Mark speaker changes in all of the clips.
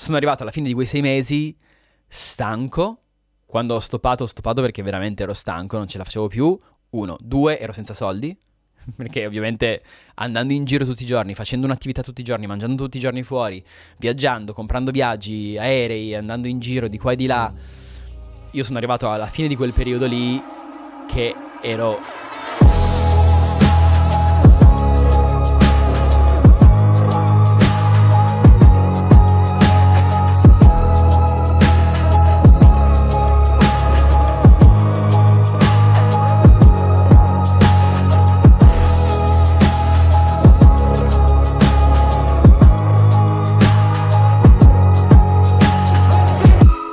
Speaker 1: sono arrivato alla fine di quei sei mesi stanco. Quando ho stoppato, ho stoppato perché veramente ero stanco, non ce la facevo più. Uno, due, ero senza soldi. Perché ovviamente andando in giro tutti i giorni, facendo un'attività tutti i giorni, mangiando tutti i giorni fuori, viaggiando, comprando viaggi, aerei, andando in giro di qua e di là, io sono arrivato alla fine di quel periodo lì che ero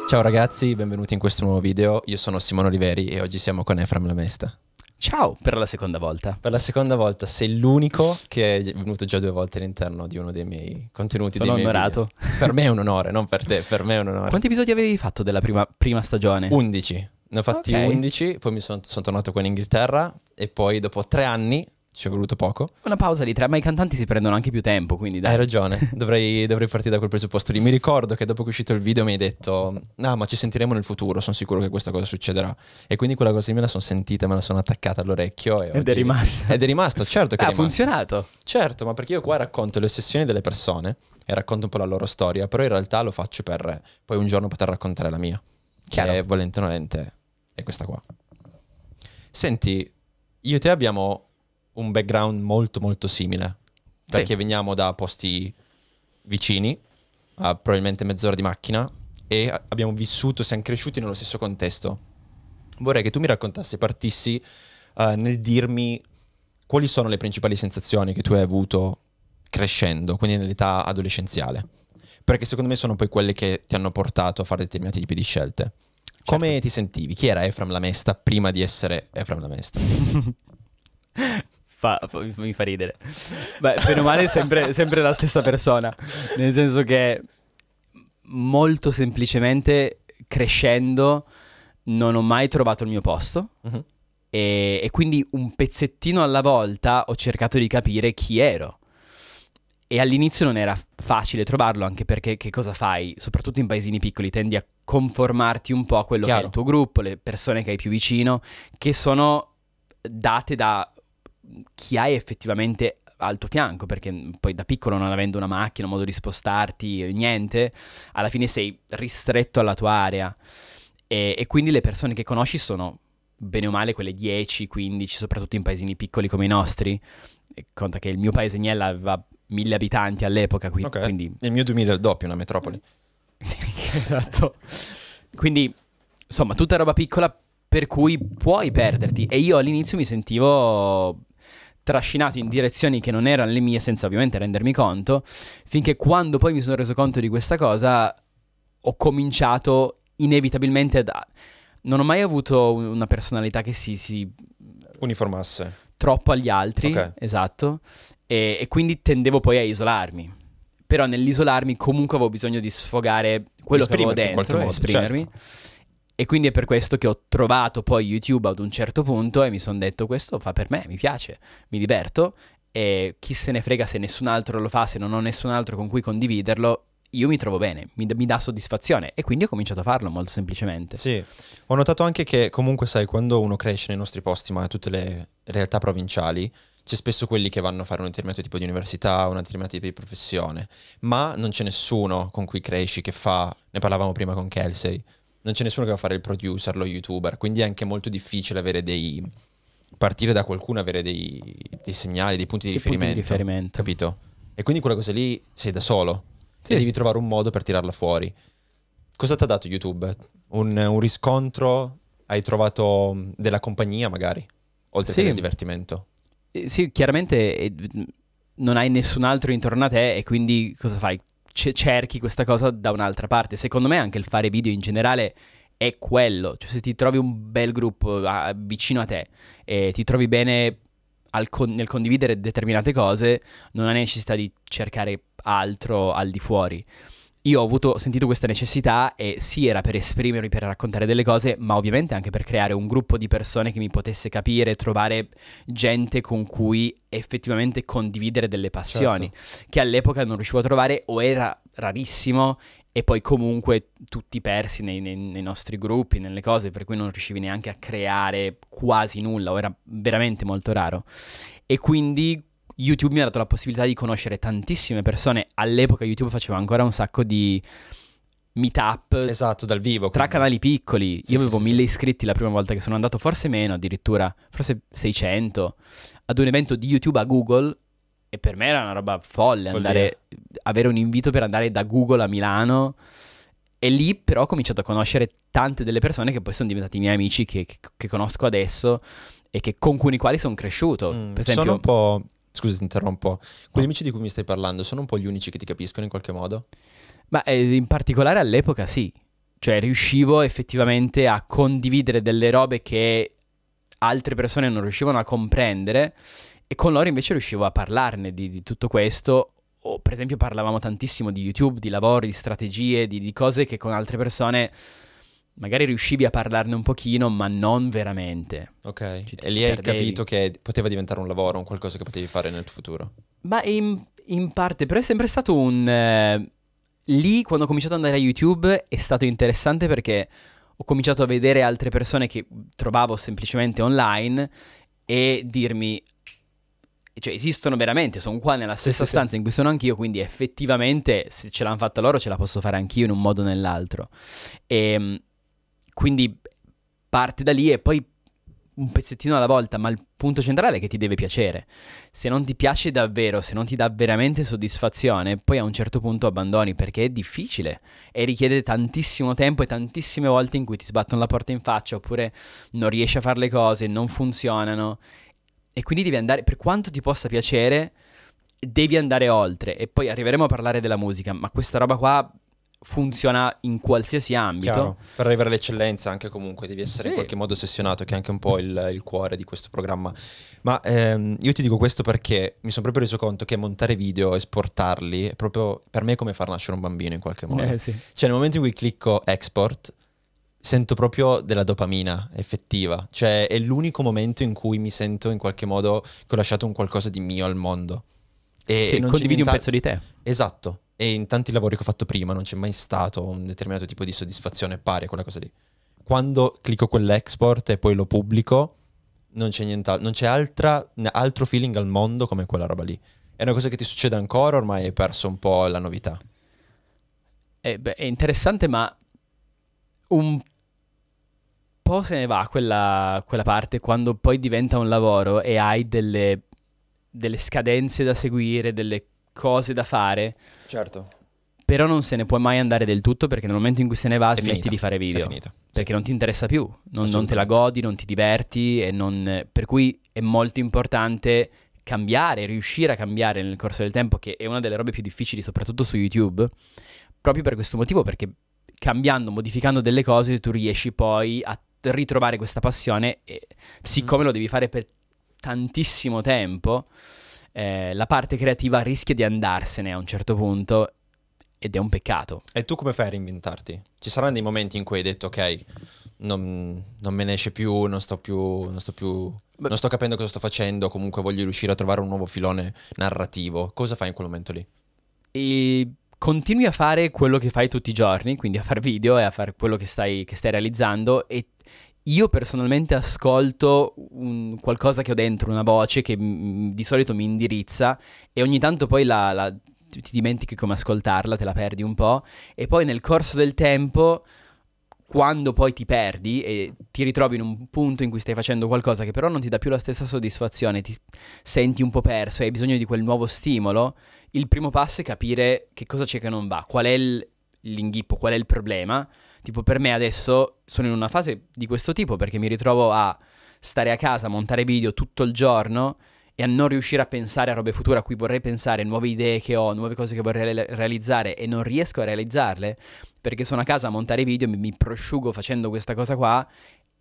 Speaker 2: Ciao ragazzi, benvenuti in questo nuovo video. Io sono Simone Oliveri e oggi siamo con Efram Lamesta. Ciao, per la seconda volta. Per la seconda volta, sei l'unico che è venuto già due volte all'interno di uno dei miei contenuti. Sono miei onorato. Video. Per me è un onore, non per te, per me è un onore. Quanti episodi avevi fatto della prima, prima stagione? 11. Ne ho fatti okay. 11, poi mi sono son tornato qua in Inghilterra e poi dopo tre anni ci è voluto poco. Una pausa di tre, ma i cantanti si prendono anche più tempo, quindi dai. Hai ragione, dovrei, dovrei, partire da quel presupposto lì. Mi ricordo che dopo che è uscito il video mi hai detto, ah ma ci sentiremo nel futuro, sono sicuro che questa cosa succederà. E quindi quella cosa me la sono sentita, me la sono attaccata all'orecchio. ed oggi... è rimasta. Ed è rimasto, certo Ha funzionato. Certo, ma perché io qua racconto le ossessioni delle persone e racconto un po' la loro storia, però in realtà lo faccio per poi un giorno poter raccontare la mia. Chiaro. Che volente o nolente è questa qua. Senti, io e te abbiamo un background molto molto simile, perché sì. veniamo da posti vicini, a probabilmente mezz'ora di macchina, e abbiamo vissuto, siamo cresciuti nello stesso contesto. Vorrei che tu mi raccontassi, partissi uh, nel dirmi quali sono le principali sensazioni che tu hai avuto crescendo, quindi nell'età adolescenziale, perché secondo me sono poi quelle che ti hanno portato a fare determinati tipi di scelte. Certo. Come ti sentivi? Chi era Efram Lamesta prima di essere Efram Lamesta? fa,
Speaker 1: fa, mi fa ridere. Beh, bene male è sempre, sempre la stessa persona, nel senso che molto semplicemente crescendo non ho mai trovato il mio posto uh-huh. e, e, quindi un pezzettino alla volta ho cercato di capire chi ero. E all'inizio non era facile trovarlo, anche perché che cosa fai? Soprattutto in paesini piccoli tendi a conformarti un po' a quello Chiaro. che è il tuo gruppo, le persone che hai più vicino, che sono date da chi hai effettivamente al tuo fianco, perché poi da piccolo non avendo una macchina, un modo di spostarti, niente, alla fine sei ristretto alla tua area e, e quindi le persone che conosci sono bene o male quelle 10, 15, soprattutto in paesini piccoli come i nostri. E conta che il mio paese Niella aveva mille abitanti all'epoca, qui, okay. quindi... Il mio 2000 è il doppio, una metropoli. esatto. Quindi, insomma, tutta roba piccola per cui puoi perderti. E io all'inizio mi sentivo trascinato in direzioni che non erano le mie senza ovviamente rendermi conto, finché quando poi mi sono reso conto di questa cosa ho cominciato inevitabilmente da... Non ho mai avuto una personalità che si... si uniformasse. Troppo agli altri, okay. esatto, e, e quindi tendevo poi a isolarmi però nell'isolarmi comunque avevo bisogno di sfogare quello che avevo dentro, esprimermi. Certo. E quindi è per questo che ho trovato poi YouTube ad un certo punto e mi sono detto questo fa per me, mi piace, mi diverto e chi se ne frega se nessun altro lo fa, se non ho nessun altro con cui condividerlo, io mi trovo bene, mi, mi, dà soddisfazione e quindi ho cominciato a farlo molto semplicemente. Sì, ho notato anche
Speaker 2: che comunque sai, quando uno cresce nei nostri posti, ma in tutte le realtà provinciali, c'è spesso quelli che vanno a fare un determinato tipo di università, un determinato tipo di professione, ma non c'è nessuno con cui cresci che fa, ne parlavamo prima con Kelsey, non c'è nessuno che va a fare il producer, lo youtuber, quindi è anche molto difficile avere dei partire da qualcuno, avere dei, dei segnali, dei punti di, riferimento, punti di, riferimento, capito? E quindi quella cosa lì sei da solo sì. e devi trovare un modo per tirarla fuori. Cosa ti ha dato YouTube? Un, un, riscontro? Hai trovato mm, della compagnia magari, oltre sì. che del divertimento?
Speaker 1: Eh, sì, chiaramente eh, non hai nessun altro intorno a te e quindi cosa fai? c- cerchi questa cosa da un'altra parte. Secondo me anche il fare video in generale è quello, cioè se ti trovi un bel gruppo a- ah, vicino a te e ti trovi bene con- nel condividere determinate cose, non hai necessità di cercare altro al di fuori io ho, avuto, sentito questa necessità e sì era per esprimermi, per raccontare delle cose, ma ovviamente anche per creare un gruppo di persone che mi potesse capire, trovare gente con cui effettivamente condividere delle passioni, certo. che all'epoca non riuscivo a trovare o era rarissimo e poi comunque tutti persi nei, nei, nei, nostri gruppi, nelle cose, per cui non riuscivi neanche a creare quasi nulla, o era veramente molto raro. E quindi YouTube mi ha dato la possibilità di conoscere tantissime persone. All'epoca YouTube faceva ancora un sacco di meetup. Esatto, dal vivo. Quindi. Tra canali piccoli. Sì, Io avevo sì, mille sì. iscritti la prima volta che sono andato, forse meno addirittura, forse 600, ad un evento di YouTube a Google. E per me era una roba folle andare, avere un invito per andare da Google a Milano. E lì però ho cominciato a conoscere tante delle persone che poi sono diventati miei amici, che, che, conosco adesso e che, con cui quali sono cresciuto. Mm, per esempio, sono un po'
Speaker 2: Scusa, ti interrompo. Quegli amici di cui mi stai parlando sono un po' gli unici che ti capiscono in qualche modo? Ma
Speaker 1: eh, in particolare all'epoca sì. Cioè riuscivo effettivamente a condividere delle robe che altre persone non riuscivano a comprendere e con loro invece riuscivo a parlarne di, di tutto questo. O, per esempio parlavamo tantissimo di YouTube, di lavori, di strategie, di, di cose che con altre persone magari riuscivi a parlarne un pochino, ma non veramente. Ok. Cioè, e lì hai capito che poteva diventare un lavoro, un qualcosa che potevi
Speaker 2: fare nel tuo futuro.
Speaker 1: Ma in, in parte, però è sempre stato un... Eh, lì, quando ho cominciato ad andare a YouTube, è stato interessante perché ho cominciato a vedere altre persone che trovavo semplicemente online e dirmi... Cioè, esistono veramente, sono qua nella stessa sì, stanza sì. in cui sono anch'io, quindi effettivamente se ce l'hanno fatta loro ce la posso fare anch'io in un modo o nell'altro. E ehm, quindi parte da lì e poi un pezzettino alla volta, ma il punto centrale è che ti deve piacere. Se non ti piace davvero, se non ti dà veramente soddisfazione, poi a un certo punto abbandoni perché è difficile e richiede tantissimo tempo e tantissime volte in cui ti sbattono la porta in faccia oppure non riesci a fare le cose, non funzionano. E quindi devi andare, per quanto ti possa piacere, devi andare oltre. E poi arriveremo a parlare della musica, ma questa roba qua funziona in qualsiasi ambito. Chiaro. Per arrivare
Speaker 2: all'eccellenza anche comunque devi essere sì. in qualche modo ossessionato, che è anche un po' il, il cuore di questo programma. Ma ehm, io ti dico questo perché mi sono proprio reso conto che montare video, esportarli, è proprio per me è come far nascere un bambino in qualche modo. Eh, sì. Cioè nel momento in cui clicco export, sento proprio della dopamina effettiva, cioè è l'unico momento in cui mi sento in qualche modo che ho lasciato un qualcosa di mio al mondo.
Speaker 1: E sì, condividi diventa... un pezzo di te.
Speaker 2: Esatto, e in tanti lavori che ho fatto prima non c'è mai stato un determinato tipo di soddisfazione pari a quella cosa lì. Quando clicco quell'export e poi lo pubblico, non c'è, niente, non c'è altra, altro feeling al mondo come quella roba lì. È una cosa che ti succede ancora, ormai hai perso un po' la novità.
Speaker 1: Eh beh, è interessante, ma un po' se ne va quella, quella parte quando poi diventa un lavoro e hai delle, delle scadenze da seguire, delle cose da fare. Certo. Però non se ne può mai andare del tutto perché nel momento in cui se ne va è smetti finita. di fare video. È finita. Perché non ti interessa più, non, non te la godi, non ti diverti non... Per cui è molto importante cambiare, riuscire a cambiare nel corso del tempo, che è una delle robe più difficili, soprattutto su YouTube, proprio per questo motivo, perché cambiando, modificando delle cose, tu riesci poi a ritrovare questa passione e mm-hmm. siccome mm. lo devi fare per tantissimo tempo, eh, la parte creativa rischia di andarsene a un certo punto ed è un peccato. E tu come fai a reinventarti?
Speaker 2: Ci saranno dei momenti in cui hai detto ok, non, non me ne esce più, non sto più, non sto più, Beh, non sto capendo cosa sto facendo, comunque voglio riuscire a trovare un nuovo
Speaker 1: filone narrativo. Cosa fai in quel momento lì? E continui a fare quello che fai tutti i giorni, quindi a fare video e a fare quello che stai, che stai realizzando e io personalmente ascolto un, qualcosa che ho dentro, una voce che di solito mi indirizza e ogni tanto poi la, la, ti dimentichi come ascoltarla, te la perdi un po' e poi nel corso del tempo, quando poi ti perdi e ti ritrovi in un punto in cui stai facendo qualcosa che però non ti dà più la stessa soddisfazione, ti senti un po' perso e hai bisogno di quel nuovo stimolo, il primo passo è capire che cosa c'è che non va, qual è l'inghippo, qual è il problema Tipo per me adesso sono in una fase di questo tipo perché mi ritrovo a stare a casa, montare video tutto il giorno e a non riuscire a pensare a robe future a cui vorrei pensare, nuove idee che ho, nuove cose che vorrei re- realizzare e non riesco a realizzarle perché sono a casa a montare video, mi, mi prosciugo facendo questa cosa qua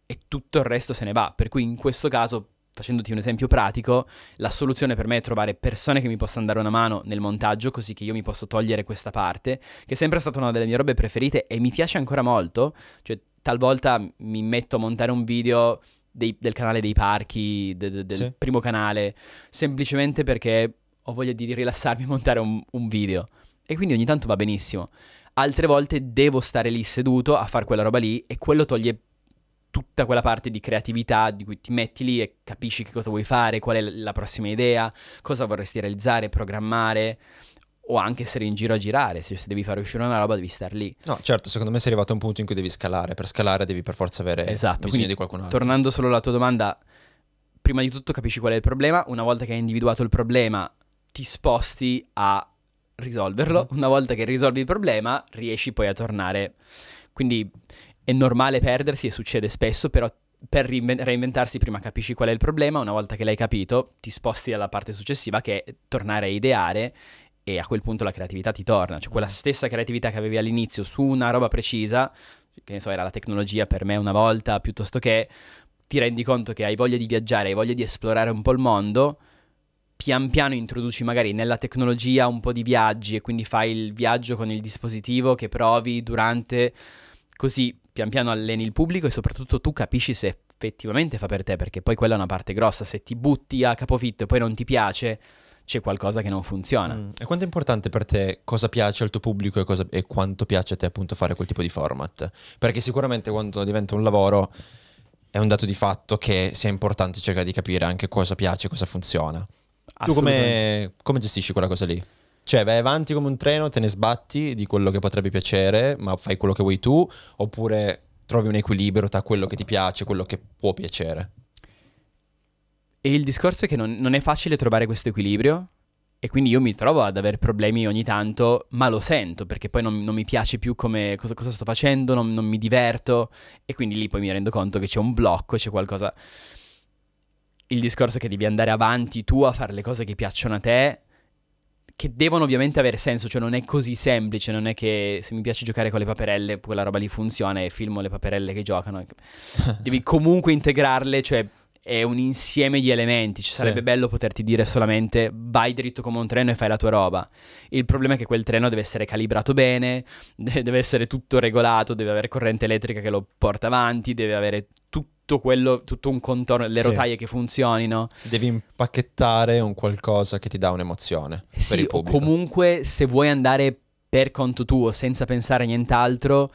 Speaker 1: e tutto il resto se ne va. Per cui in questo caso facendoti un esempio pratico, la soluzione per me è trovare persone che mi possano dare una mano nel montaggio, così che io mi posso togliere questa parte, che è sempre stata una delle mie robe preferite e mi piace ancora molto, cioè talvolta mi metto a montare un video dei, del canale dei parchi, de, de, del sì. primo canale, semplicemente perché ho voglia di rilassarmi e montare un, un video. E quindi ogni tanto va benissimo. Altre volte devo stare lì seduto a fare quella roba lì e quello toglie tutta quella parte di creatività di cui ti metti lì e capisci che cosa vuoi fare, qual è la prossima idea, cosa vorresti realizzare, programmare o anche essere in giro a girare, se, se devi fare uscire una roba devi star lì. No,
Speaker 2: certo, secondo me sei arrivato a un punto in cui devi scalare, per scalare devi per forza avere esatto, bisogno quindi, di qualcun altro.
Speaker 1: Tornando solo alla tua domanda, prima di tutto capisci qual è il problema, una volta che hai individuato il problema ti sposti a risolverlo, mm-hmm. una volta che risolvi il problema riesci poi a tornare quindi è normale perdersi e succede spesso, però per reinventarsi prima capisci qual è il problema, una volta che l'hai capito ti sposti alla parte successiva che è tornare a ideare e a quel punto la creatività ti torna, cioè quella mm. stessa creatività che avevi all'inizio su una roba precisa, che ne so era la tecnologia per me una volta piuttosto che ti rendi conto che hai voglia di viaggiare, hai voglia di esplorare un po' il mondo, pian piano introduci magari nella tecnologia un po' di viaggi e quindi fai il viaggio con il dispositivo che provi durante così pian piano alleni il pubblico e soprattutto tu capisci se effettivamente fa per te, perché poi quella è una parte grossa, se ti butti a capofitto e poi non ti piace, c'è qualcosa che non funziona. Mm. E quanto è importante per te cosa piace al tuo pubblico e, cosa, e, quanto
Speaker 2: piace a te appunto fare quel tipo di format? Perché sicuramente quando diventa un lavoro è un dato di fatto che sia importante cercare di capire anche cosa piace e cosa funziona.
Speaker 1: Tu come,
Speaker 2: come gestisci quella cosa lì? Cioè, vai avanti come un treno, te ne sbatti di quello che potrebbe piacere, ma fai quello che vuoi tu, oppure trovi un equilibrio tra quello che ti piace e quello che
Speaker 1: può piacere. E il discorso è che non, non è facile trovare questo equilibrio, e quindi io mi trovo ad avere problemi ogni tanto, ma lo sento perché poi non, non mi piace più come cosa, cosa sto facendo, non, non, mi diverto e quindi lì poi mi rendo conto che c'è un blocco, c'è qualcosa... Il discorso è che devi andare avanti tu a fare le cose che piacciono a te che devono ovviamente avere senso, cioè non è così semplice, non è che se mi piace giocare con le paperelle, quella roba lì funziona e filmo le paperelle che giocano. Devi comunque integrarle, cioè è un insieme di elementi. Ci sarebbe sì. bello poterti dire solamente vai dritto come un treno e fai la tua roba. Il problema è che quel treno deve essere calibrato bene, deve essere tutto regolato, deve avere corrente elettrica che lo porta avanti, deve avere tutto tutto quello, tutto un contorno, le sì. rotaie che funzionino.
Speaker 2: Devi impacchettare un qualcosa che ti dà un'emozione eh sì, per il pubblico.
Speaker 1: Comunque, se vuoi andare per conto tuo senza pensare a nient'altro,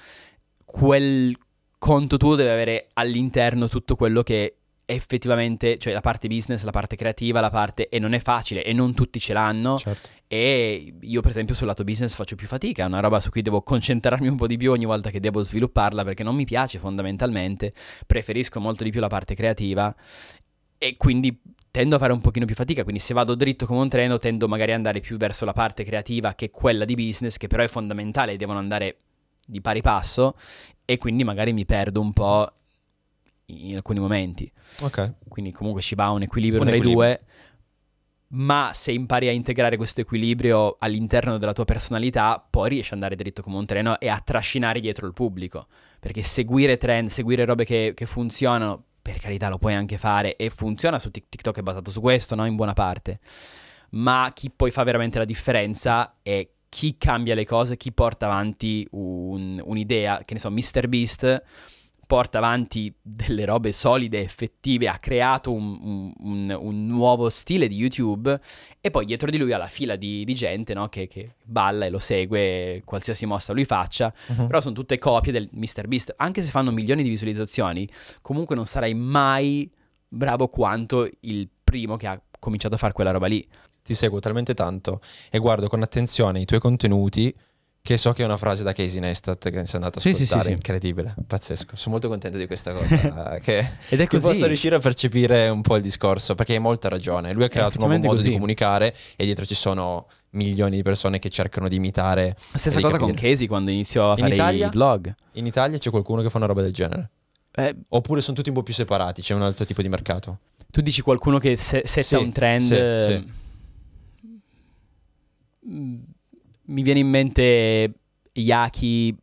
Speaker 1: quel conto tuo deve avere all'interno tutto quello che effettivamente, cioè la parte business, la parte creativa, la parte... e non è facile e non tutti ce l'hanno. Certo. E io per esempio sul lato business faccio più fatica, è una roba su cui devo concentrarmi un po' di più ogni volta che devo svilupparla perché non mi piace fondamentalmente, preferisco molto di più la parte creativa e quindi tendo a fare un pochino più fatica, quindi se vado dritto come un treno tendo magari ad andare più verso la parte creativa che quella di business, che però è fondamentale, devono andare di pari passo e quindi magari mi perdo un po' in alcuni momenti. Okay. Quindi comunque ci va un equilibrio un tra equilibrio. i due. Ma se impari a integrare questo equilibrio all'interno della tua personalità, poi riesci ad andare dritto come un treno e a trascinare dietro il pubblico. Perché seguire trend, seguire robe che, che funzionano, per carità lo puoi anche fare e funziona su TikTok è basato su questo, no? In buona parte. Ma chi poi fa veramente la differenza è chi cambia le cose, chi porta avanti un, un'idea, che ne so, Mr. Beast porta avanti delle robe solide, effettive, ha creato un, un, un, nuovo stile di YouTube e poi dietro di lui ha la fila di, di gente no? che, che, balla e lo segue, qualsiasi mossa lui faccia, uh-huh. però sono tutte copie del MrBeast, anche se fanno milioni di visualizzazioni, comunque non sarai mai bravo quanto il primo che ha cominciato a fare quella roba lì.
Speaker 2: Ti seguo talmente tanto e guardo con attenzione i tuoi contenuti che so che è una frase da Casey Neistat che si è andato a sì, sì, sì, sì, incredibile, pazzesco. Sono molto contento di questa cosa, eh, che, Ed è così. che posso riuscire a percepire un po' il discorso, perché hai molta ragione. Lui ha creato un nuovo modo così. di comunicare e dietro ci sono milioni di persone che cercano di imitare. La stessa cosa capire. con Casey quando iniziò a in fare Italia, i vlog. In Italia c'è qualcuno che fa una roba del genere? Eh, Oppure sono tutti un po' più separati, c'è un altro tipo di mercato?
Speaker 1: Tu dici qualcuno che se- setta sì, un trend... Sì, sì. Mm mi viene in mente Yaki,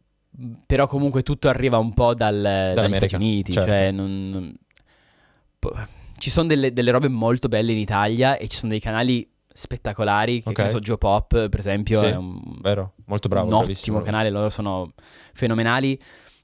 Speaker 1: però comunque tutto arriva un po' dal, dagli Stati Uniti. Certo. Cioè non, non... Ci sono delle, delle, robe molto belle in Italia e ci sono dei canali spettacolari, che, okay. che so, Joe Pop per esempio, sì, è un, vero. Molto bravo, un ottimo canale, loro sono fenomenali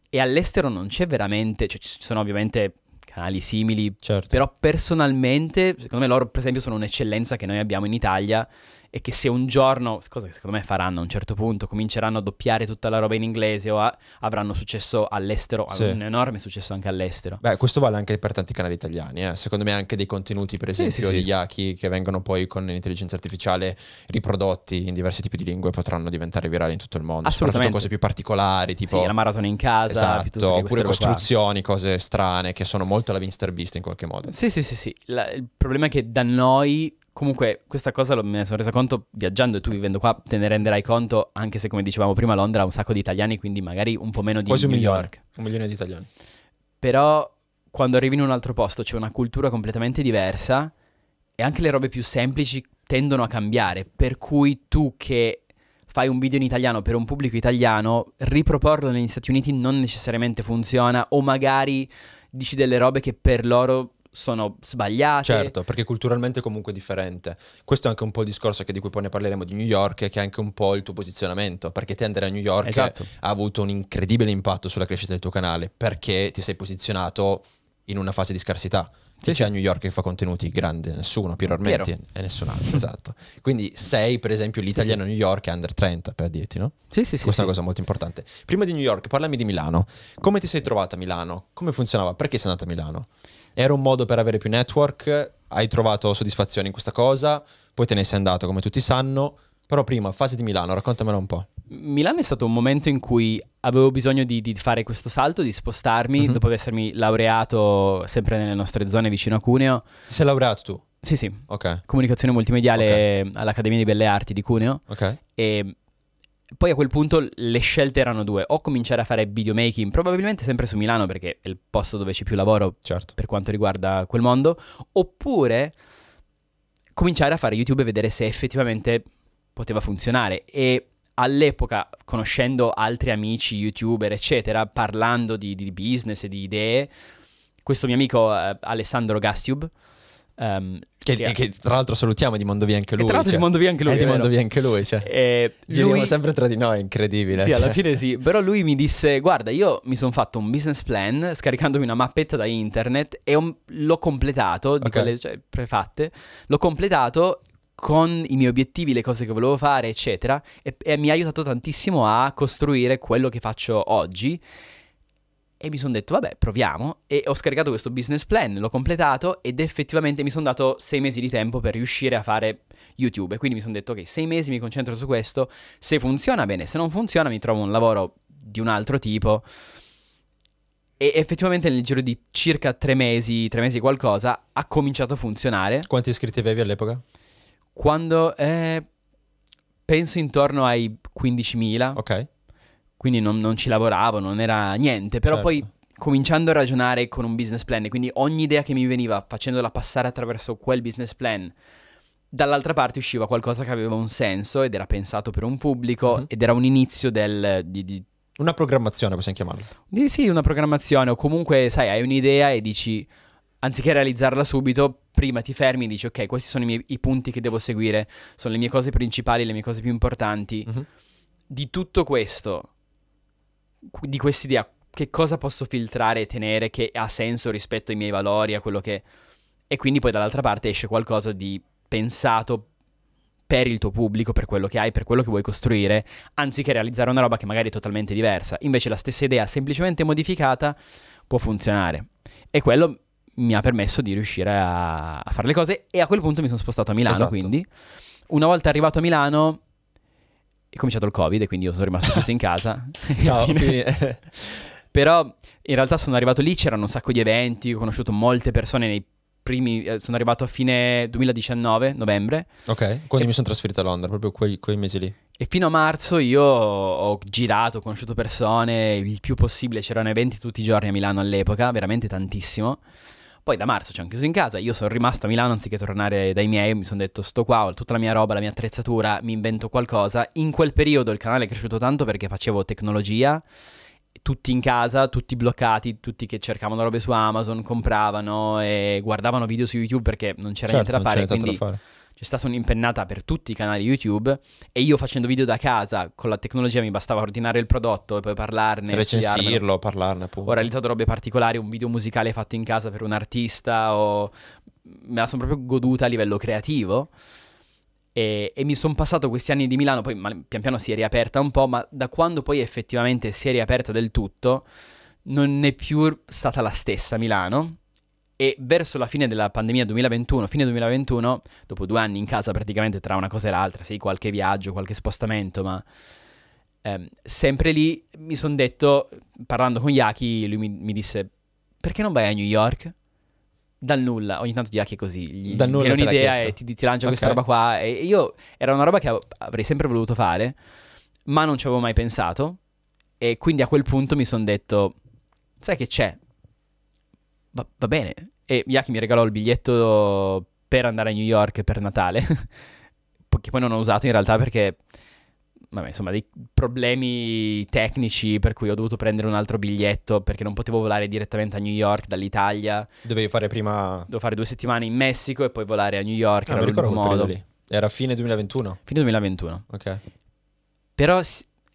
Speaker 1: e all'estero non c'è veramente, cioè ci sono ovviamente canali simili, certo. però personalmente, secondo me loro per esempio sono un'eccellenza che noi abbiamo in Italia e che se un giorno, cosa che secondo me faranno a un certo punto, cominceranno a doppiare tutta la roba in inglese o a, avranno successo all'estero, sì. un enorme successo anche all'estero.
Speaker 2: Beh, questo vale anche per tanti canali italiani, eh. secondo me anche dei contenuti, per esempio, sì, sì, di Yaki che vengono poi con l'intelligenza artificiale riprodotti in diversi tipi di lingue potranno diventare virali in tutto il mondo, soprattutto cose più particolari, tipo la maratona in casa, esatto, oppure costruzioni, qua. cose strane che sono molto
Speaker 1: la Beast in qualche modo. Sì, sì, sì, sì. La, il problema è che da noi comunque questa cosa lo, me ne sono resa conto viaggiando e tu vivendo qua te ne renderai conto anche se come dicevamo prima Londra ha un sacco di italiani quindi magari un po' meno di Quasi un New milione, York. Un
Speaker 2: milione di italiani.
Speaker 1: Però quando arrivi in un altro posto c'è una cultura completamente diversa e anche le robe più semplici tendono a cambiare per cui tu che fai un video in italiano per un pubblico italiano riproporlo negli Stati Uniti non necessariamente funziona o magari dici delle robe che per loro sono sbagliate. Certo, perché culturalmente è comunque differente. Questo è anche un
Speaker 2: po' il discorso che di cui poi ne parleremo di New York, che è anche un po' il tuo posizionamento, perché te andare a New York esatto. ha avuto un incredibile impatto sulla crescita del tuo canale, perché ti sei posizionato in una fase di scarsità. Sì, c'è a New York che fa contenuti grande, nessuno, Piero Armenti Piero. e nessun altro, esatto. Quindi sei per esempio l'italiano sì, New York under 30 per dirti, no? Sì, sì, Questa sì. Questa è una cosa molto importante. Prima di New York, parlami di Milano. Come ti sei trovata a Milano? Come funzionava? Perché sei andata a Milano? Era un modo per avere più network, hai trovato soddisfazione in questa cosa, poi te ne sei andato come tutti sanno, però prima, fase di Milano, raccontamelo un po'.
Speaker 1: Milano è stato un momento in cui avevo bisogno di, di fare questo salto, di spostarmi, mm-hmm. dopo essermi laureato sempre nelle nostre zone vicino a Cuneo. Ti sei laureato tu? Sì, sì. Okay. Comunicazione multimediale okay. all'Accademia di Belle Arti di Cuneo. Ok. E poi a quel punto le scelte erano due, o cominciare a fare videomaking, probabilmente sempre su Milano perché è il posto dove c'è più lavoro certo. per quanto riguarda quel mondo, oppure cominciare a fare YouTube e vedere se effettivamente poteva funzionare e all'epoca conoscendo altri amici youtuber eccetera, parlando di, di business e di idee, questo mio amico eh, Alessandro Gastube. Um, che, che, che, tra l'altro salutiamo di Mondovia cioè. anche lui. Eh, tra l'altro cioè, di Mondovia anche lui. È di Mondovia anche lui. Cioè. E eh, Giriamo lui... sempre tra di noi, incredibile. Sì, cioè. alla fine sì. Però lui mi disse, guarda, io mi sono fatto un business plan scaricandomi una mappetta da internet e un... l'ho completato, di okay. quelle cioè, prefatte, l'ho completato con i miei obiettivi, le cose che volevo fare, eccetera. E, e mi ha aiutato tantissimo a costruire quello che faccio oggi e mi sono detto vabbè proviamo e ho scaricato questo business plan, l'ho completato ed effettivamente mi sono dato sei mesi di tempo per riuscire a fare YouTube quindi mi sono detto ok sei mesi mi concentro su questo, se funziona bene, se non funziona mi trovo un lavoro di un altro tipo e effettivamente nel giro di circa tre mesi, tre mesi qualcosa, ha cominciato a funzionare. Quanti iscritti avevi all'epoca? Quando... Eh, penso intorno ai 15.000. Ok quindi non, non, ci lavoravo, non era niente, però certo. poi cominciando a ragionare con un business plan, quindi ogni idea che mi veniva facendola passare attraverso quel business plan, dall'altra parte usciva qualcosa che aveva un senso ed era pensato per un pubblico uh-huh. ed era un inizio del... Di, di... una programmazione possiamo chiamarla. Di, sì, una programmazione o comunque, sai, hai un'idea e dici, anziché realizzarla subito, prima ti fermi e dici, ok, questi sono i, miei, i punti che devo seguire, sono le mie cose principali, le mie cose più importanti. Uh-huh. Di tutto questo di quest'idea, che cosa posso filtrare e tenere che ha senso rispetto ai miei valori, a quello che... E quindi poi dall'altra parte esce qualcosa di pensato per il tuo pubblico, per quello che hai, per quello che vuoi costruire, anziché realizzare una roba che magari è totalmente diversa. Invece la stessa idea, semplicemente modificata, può funzionare. E quello mi ha permesso di riuscire a, a fare le cose e a quel punto mi sono spostato a Milano, esatto. quindi una volta arrivato a Milano è cominciato il covid e quindi io sono rimasto chiuso in casa. Ciao, fine. Però in realtà sono arrivato lì, c'erano un sacco di eventi, ho conosciuto molte persone nei primi, eh, sono arrivato a fine 2019, novembre. Ok,
Speaker 2: quando e, mi sono trasferito a Londra, proprio quei, quei, mesi lì.
Speaker 1: E fino a marzo io ho girato, ho conosciuto persone il più possibile, c'erano eventi tutti i giorni a Milano all'epoca, veramente tantissimo. Poi da marzo ci hanno chiuso in casa, io sono rimasto a Milano anziché tornare dai miei, mi sono detto sto qua, ho tutta la mia roba, la mia attrezzatura, mi invento qualcosa. In quel periodo il canale è cresciuto tanto perché facevo tecnologia, tutti in casa, tutti bloccati, tutti che cercavano robe su Amazon, compravano e guardavano video su YouTube perché non c'era certo, niente da non fare. C'era quindi... da fare c'è stata un'impennata per tutti i canali YouTube e io facendo video da casa con la tecnologia mi bastava ordinare il prodotto e poi parlarne. Recensirlo, parlarne appunto. Ho realizzato robe particolari, un video musicale fatto in casa per un artista o me la sono proprio goduta a livello creativo. E, e mi sono passato questi anni di Milano, poi pian piano si è riaperta un po', ma da quando poi effettivamente si è riaperta del tutto, non è più stata la stessa Milano e verso la fine della pandemia 2021, fine 2021, dopo due anni in casa praticamente tra una cosa e l'altra, sì, qualche viaggio, qualche spostamento, ma ehm, sempre lì mi sono detto, parlando con Yaki, lui mi, mi, disse, perché non vai a New York? Dal nulla, ogni tanto Yaki è così, gli Dal nulla viene un'idea e ti, ti lancia okay. questa roba qua. E io era una roba che avrei sempre voluto fare, ma non ci avevo mai pensato. E quindi a quel punto mi sono detto, sai che c'è? va, va bene. E Yaki mi regalò il biglietto per andare a New York per Natale, che poi non ho usato in realtà perché, vabbè, insomma, dei problemi tecnici per cui ho dovuto prendere un altro biglietto perché non potevo volare direttamente a New York dall'Italia. Dovevi fare prima... Dovevo fare due settimane in Messico e poi volare a New York, ah, era l'unico modo. Lì. Era fine 2021? Fine 2021. Ok. Però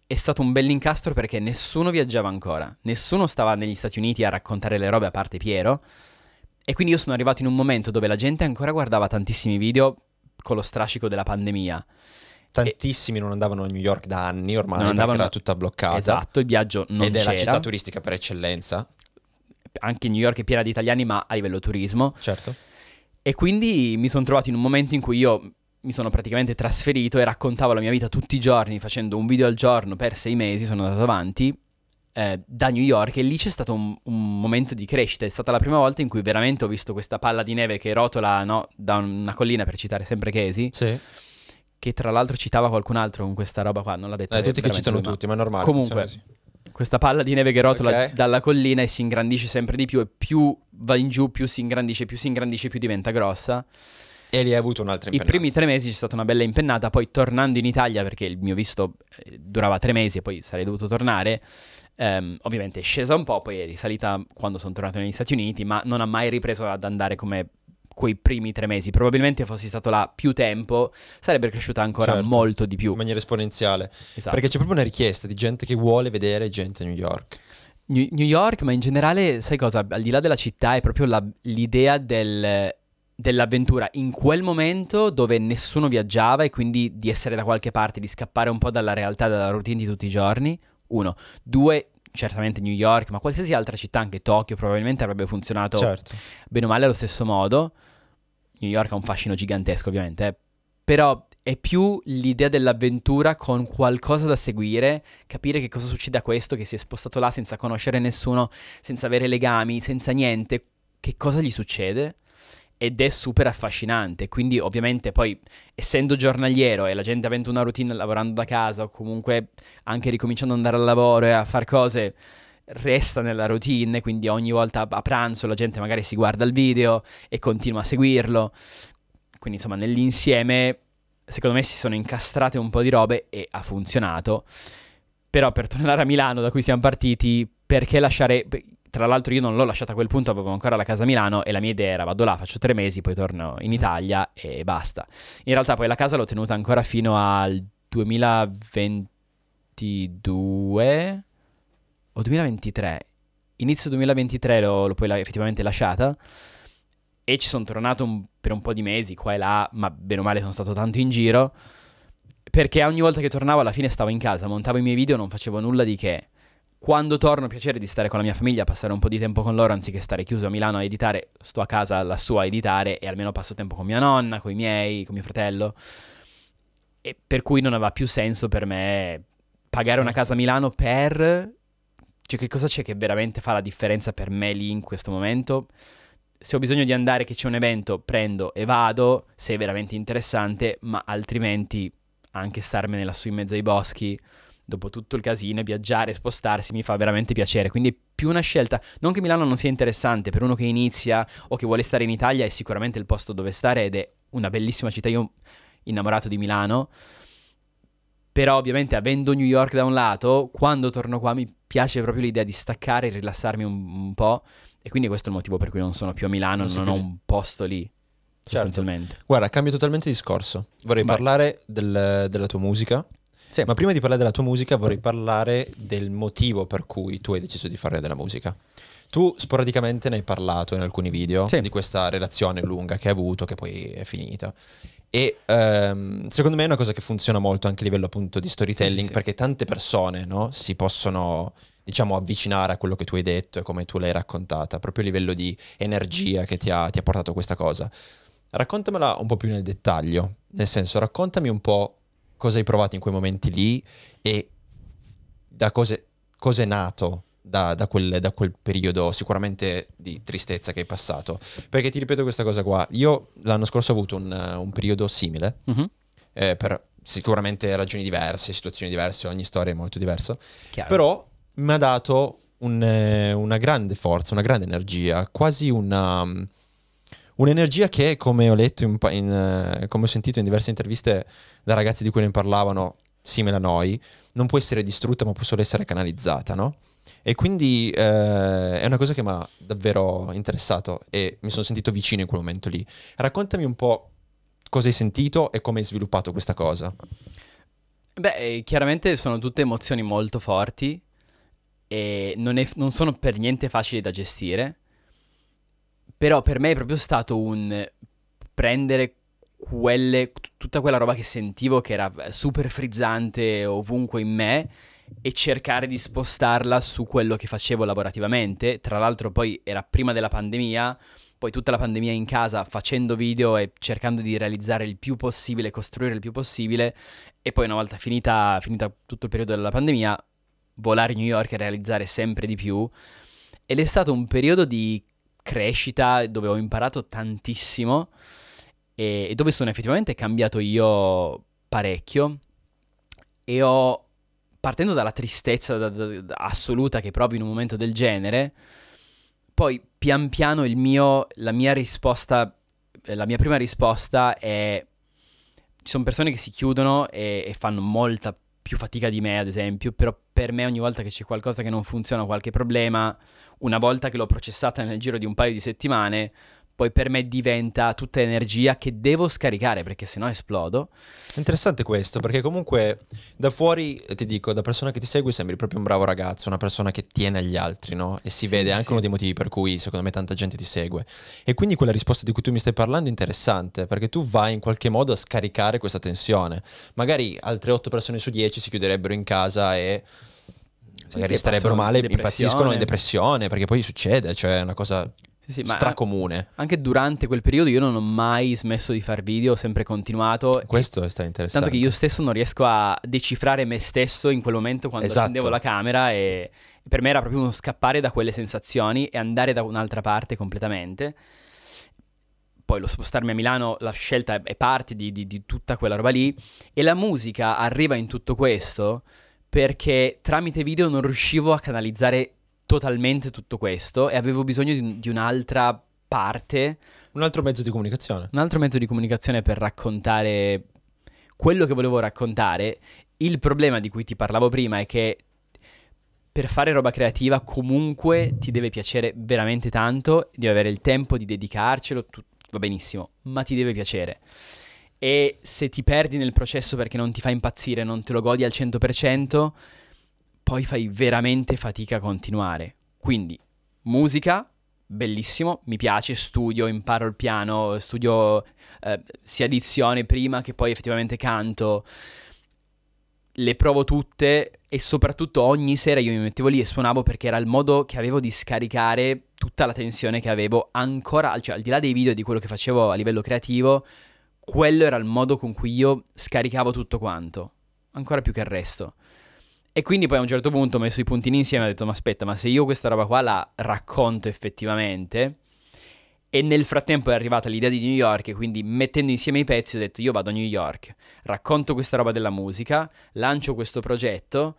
Speaker 1: è stato un bell'incastro perché nessuno viaggiava ancora, nessuno stava negli Stati Uniti a raccontare le robe a parte Piero. E quindi io sono arrivato in un momento dove la gente ancora guardava tantissimi video con lo strascico della pandemia.
Speaker 2: Tantissimi e... non andavano a New York da anni
Speaker 1: ormai, non andavano... era tutta bloccata. Esatto, il viaggio non Ed c'era. Ed è la città turistica per eccellenza. Anche New York è piena di italiani, ma a livello turismo. Certo. E quindi mi sono trovato in un momento in cui io mi sono praticamente trasferito e raccontavo la mia vita tutti i giorni facendo un video al giorno per sei mesi, sono andato avanti eh, da New York e lì c'è stato un, un, momento di crescita, è stata la prima volta in cui veramente ho visto questa palla di neve che rotola no, da una collina per citare sempre Casey. Sì. Che tra l'altro citava qualcun altro con questa roba qua, non l'ha detto. Eh, tutti che citano lui, tutti, ma è normale. Comunque, questa palla di neve che rotola okay. dalla collina e si ingrandisce sempre di più e più va in giù, più si ingrandisce, più si ingrandisce, più diventa grossa. E lì hai avuto un'altra impennata. I primi tre mesi c'è stata una bella impennata, poi tornando in Italia, perché il mio visto eh, durava tre mesi e poi sarei dovuto tornare, ehm, ovviamente è scesa un po', poi è risalita quando sono tornato negli Stati Uniti, ma non ha mai ripreso ad andare come quei primi tre mesi. Probabilmente fossi stato là più tempo, sarebbe cresciuta ancora certo, molto di più. In maniera esponenziale. Esatto. Perché c'è proprio una richiesta di gente che vuole vedere gente a New York. New York, ma in generale, sai cosa? Al di là della città, è proprio la, l'idea del dell'avventura in quel momento dove nessuno viaggiava e quindi di essere da qualche parte, di scappare un po' dalla realtà, dalla routine di tutti i giorni. Uno. Due, certamente New York, ma qualsiasi altra città, anche Tokyo, probabilmente avrebbe funzionato certo. bene o male allo stesso modo. New York ha un fascino gigantesco, ovviamente, eh. però è più l'idea dell'avventura con qualcosa da seguire, capire che cosa succede a questo che si è spostato là senza conoscere nessuno, senza avere legami, senza niente, che cosa gli succede ed è super affascinante. Quindi, ovviamente, poi essendo giornaliero e la gente avendo una routine lavorando da casa o comunque anche ricominciando ad andare al lavoro e a fare cose, resta nella routine. Quindi, ogni volta a pranzo la gente magari si guarda il video e continua a seguirlo. Quindi, insomma, nell'insieme, secondo me si sono incastrate un po' di robe e ha funzionato. Però per tornare a Milano da cui siamo partiti, perché lasciare tra l'altro io non l'ho lasciata a quel punto, avevo ancora la casa a Milano e la mia idea era vado là, faccio tre mesi, poi torno in mm. Italia e basta. In realtà poi la casa l'ho tenuta ancora fino al 2022 o 2023. Inizio 2023 l'ho, l'ho poi effettivamente lasciata e ci sono tornato un, per un po' di mesi qua e là, ma bene o male sono stato tanto in giro, perché ogni volta che tornavo alla fine stavo in casa, montavo i miei video, non facevo nulla di che quando torno ho piacere di stare con la mia famiglia, passare un po' di tempo con loro, anziché stare chiuso a Milano a editare, sto a casa alla sua a editare e almeno passo tempo con mia nonna, con i miei, con mio fratello. E per cui non aveva più senso per me pagare sì. una casa a Milano per... Cioè che cosa c'è che veramente fa la differenza per me lì in questo momento? se ho bisogno di andare, che c'è un evento, prendo e vado, se è veramente interessante, ma altrimenti anche starmene lassù in mezzo ai boschi dopo tutto il casino, viaggiare, spostarsi mi fa veramente piacere. Quindi è più una scelta. Non che Milano non sia interessante per uno che inizia o che vuole stare in Italia, è sicuramente il posto dove stare ed è una bellissima città. Io innamorato di Milano. Però ovviamente avendo New York da un lato, quando torno qua mi piace proprio l'idea di staccare e rilassarmi un, un, po'. E quindi questo è il motivo per cui non sono più a Milano, non, non ho un posto lì. Certo. Sostanzialmente.
Speaker 2: Guarda, cambio totalmente discorso. Vorrei Vai. parlare del, della tua musica sì. Ma prima di parlare della tua musica vorrei parlare del motivo per cui tu hai deciso di fare della musica. Tu sporadicamente ne hai parlato in alcuni video sì. di questa relazione lunga che hai avuto, che poi è finita. E um, secondo me è una cosa che funziona molto anche a livello appunto di storytelling, sì, perché tante persone no, si possono diciamo, avvicinare a quello che tu hai detto e come tu l'hai raccontata, proprio a livello di energia che ti ha, ti ha portato questa cosa. Raccontamela un po' più nel dettaglio, nel senso raccontami un po' cosa hai provato in quei momenti lì e da cose, cosa è nato da, da, quel, da, quel, periodo sicuramente di tristezza che hai passato. Perché ti ripeto questa cosa qua, io l'anno scorso ho avuto un, un periodo simile, mm-hmm. eh, per sicuramente ragioni diverse, situazioni diverse, ogni storia è molto diversa, Chiaro. però mi ha dato un, eh, una grande forza, una grande energia, quasi una... Un'energia che, come ho letto, in, in, eh, come ho sentito in diverse interviste da ragazzi di cui ne parlavano, simile a noi, non può essere distrutta ma può solo essere canalizzata, no? E quindi eh, è una cosa che mi ha davvero interessato e mi sono sentito vicino in quel momento lì. Raccontami un po' cosa hai sentito e come hai sviluppato questa cosa.
Speaker 1: Beh, eh, chiaramente sono tutte emozioni molto forti e non, è, non sono per niente facili da gestire però per me è proprio stato un prendere quelle, tutta quella roba che sentivo che era super frizzante ovunque in me e cercare di spostarla su quello che facevo lavorativamente. Tra l'altro poi era prima della pandemia, poi tutta la pandemia in casa facendo video e cercando di realizzare il più possibile, costruire il più possibile e poi una volta finita, finita tutto il periodo della pandemia volare a New York e realizzare sempre di più. Ed è stato un periodo di crescita dove ho imparato tantissimo e, e dove sono effettivamente cambiato io parecchio e ho, partendo dalla tristezza da, da, da, assoluta che provo in un momento del genere, poi pian piano mio, la mia risposta, la mia prima risposta è ci sono persone che si chiudono e, e, fanno molta più fatica di me, ad esempio, però per me ogni volta che c'è qualcosa che non funziona, qualche problema, una volta che l'ho processata nel giro di un paio di settimane, poi per me diventa tutta energia che devo scaricare perché sennò esplodo.
Speaker 2: Interessante questo perché comunque da fuori, eh, ti dico, da persona che ti segue sembri proprio un bravo ragazzo, una persona che tiene agli altri, no? E si sì, vede anche sì. uno dei motivi per cui secondo me tanta gente ti segue. E quindi quella risposta di cui tu mi stai parlando è interessante perché tu vai in qualche modo a scaricare questa tensione. Magari altre 8 persone su 10 si chiuderebbero in casa e magari sì, starebbero male, impazziscono in depressione, perché poi succede, cioè è una cosa sì, sì, stracomune.
Speaker 1: Anche durante quel periodo io non ho mai smesso di fare video, ho sempre continuato.
Speaker 2: Questo sta interessante. Tanto che
Speaker 1: io stesso non riesco a decifrare me stesso in quel momento quando esatto. accendevo la camera e per me era proprio uno scappare da quelle sensazioni e andare da un'altra parte completamente. Poi lo spostarmi a Milano, la scelta è parte di, di, di tutta quella roba lì e la musica arriva in tutto questo perché tramite video non riuscivo a canalizzare totalmente tutto questo e avevo bisogno di, di un'altra parte. Un altro mezzo di comunicazione. Un altro mezzo di comunicazione per raccontare quello che volevo raccontare. Il problema di cui ti parlavo prima è che per fare roba creativa comunque ti deve piacere veramente tanto, devi avere il tempo di dedicarcelo, tu... va benissimo, ma ti deve piacere e se ti perdi nel processo perché non ti fa impazzire, non te lo godi al 100%, poi fai veramente fatica a continuare. Quindi musica, bellissimo, mi piace, studio, imparo il piano, studio eh, sia dizione prima che poi effettivamente canto, le provo tutte e soprattutto ogni sera io mi mettevo lì e suonavo perché era il modo che avevo di scaricare tutta la tensione che avevo ancora, cioè al di là dei video e di quello che facevo a livello creativo, quello era il modo con cui io scaricavo tutto quanto, ancora più che il resto. E quindi poi a un certo punto ho messo i puntini insieme e ho detto, ma aspetta, ma se io questa roba qua la racconto effettivamente, e nel frattempo è arrivata l'idea di New York, e quindi mettendo insieme i pezzi ho detto, io vado a New York, racconto questa roba della musica, lancio questo progetto,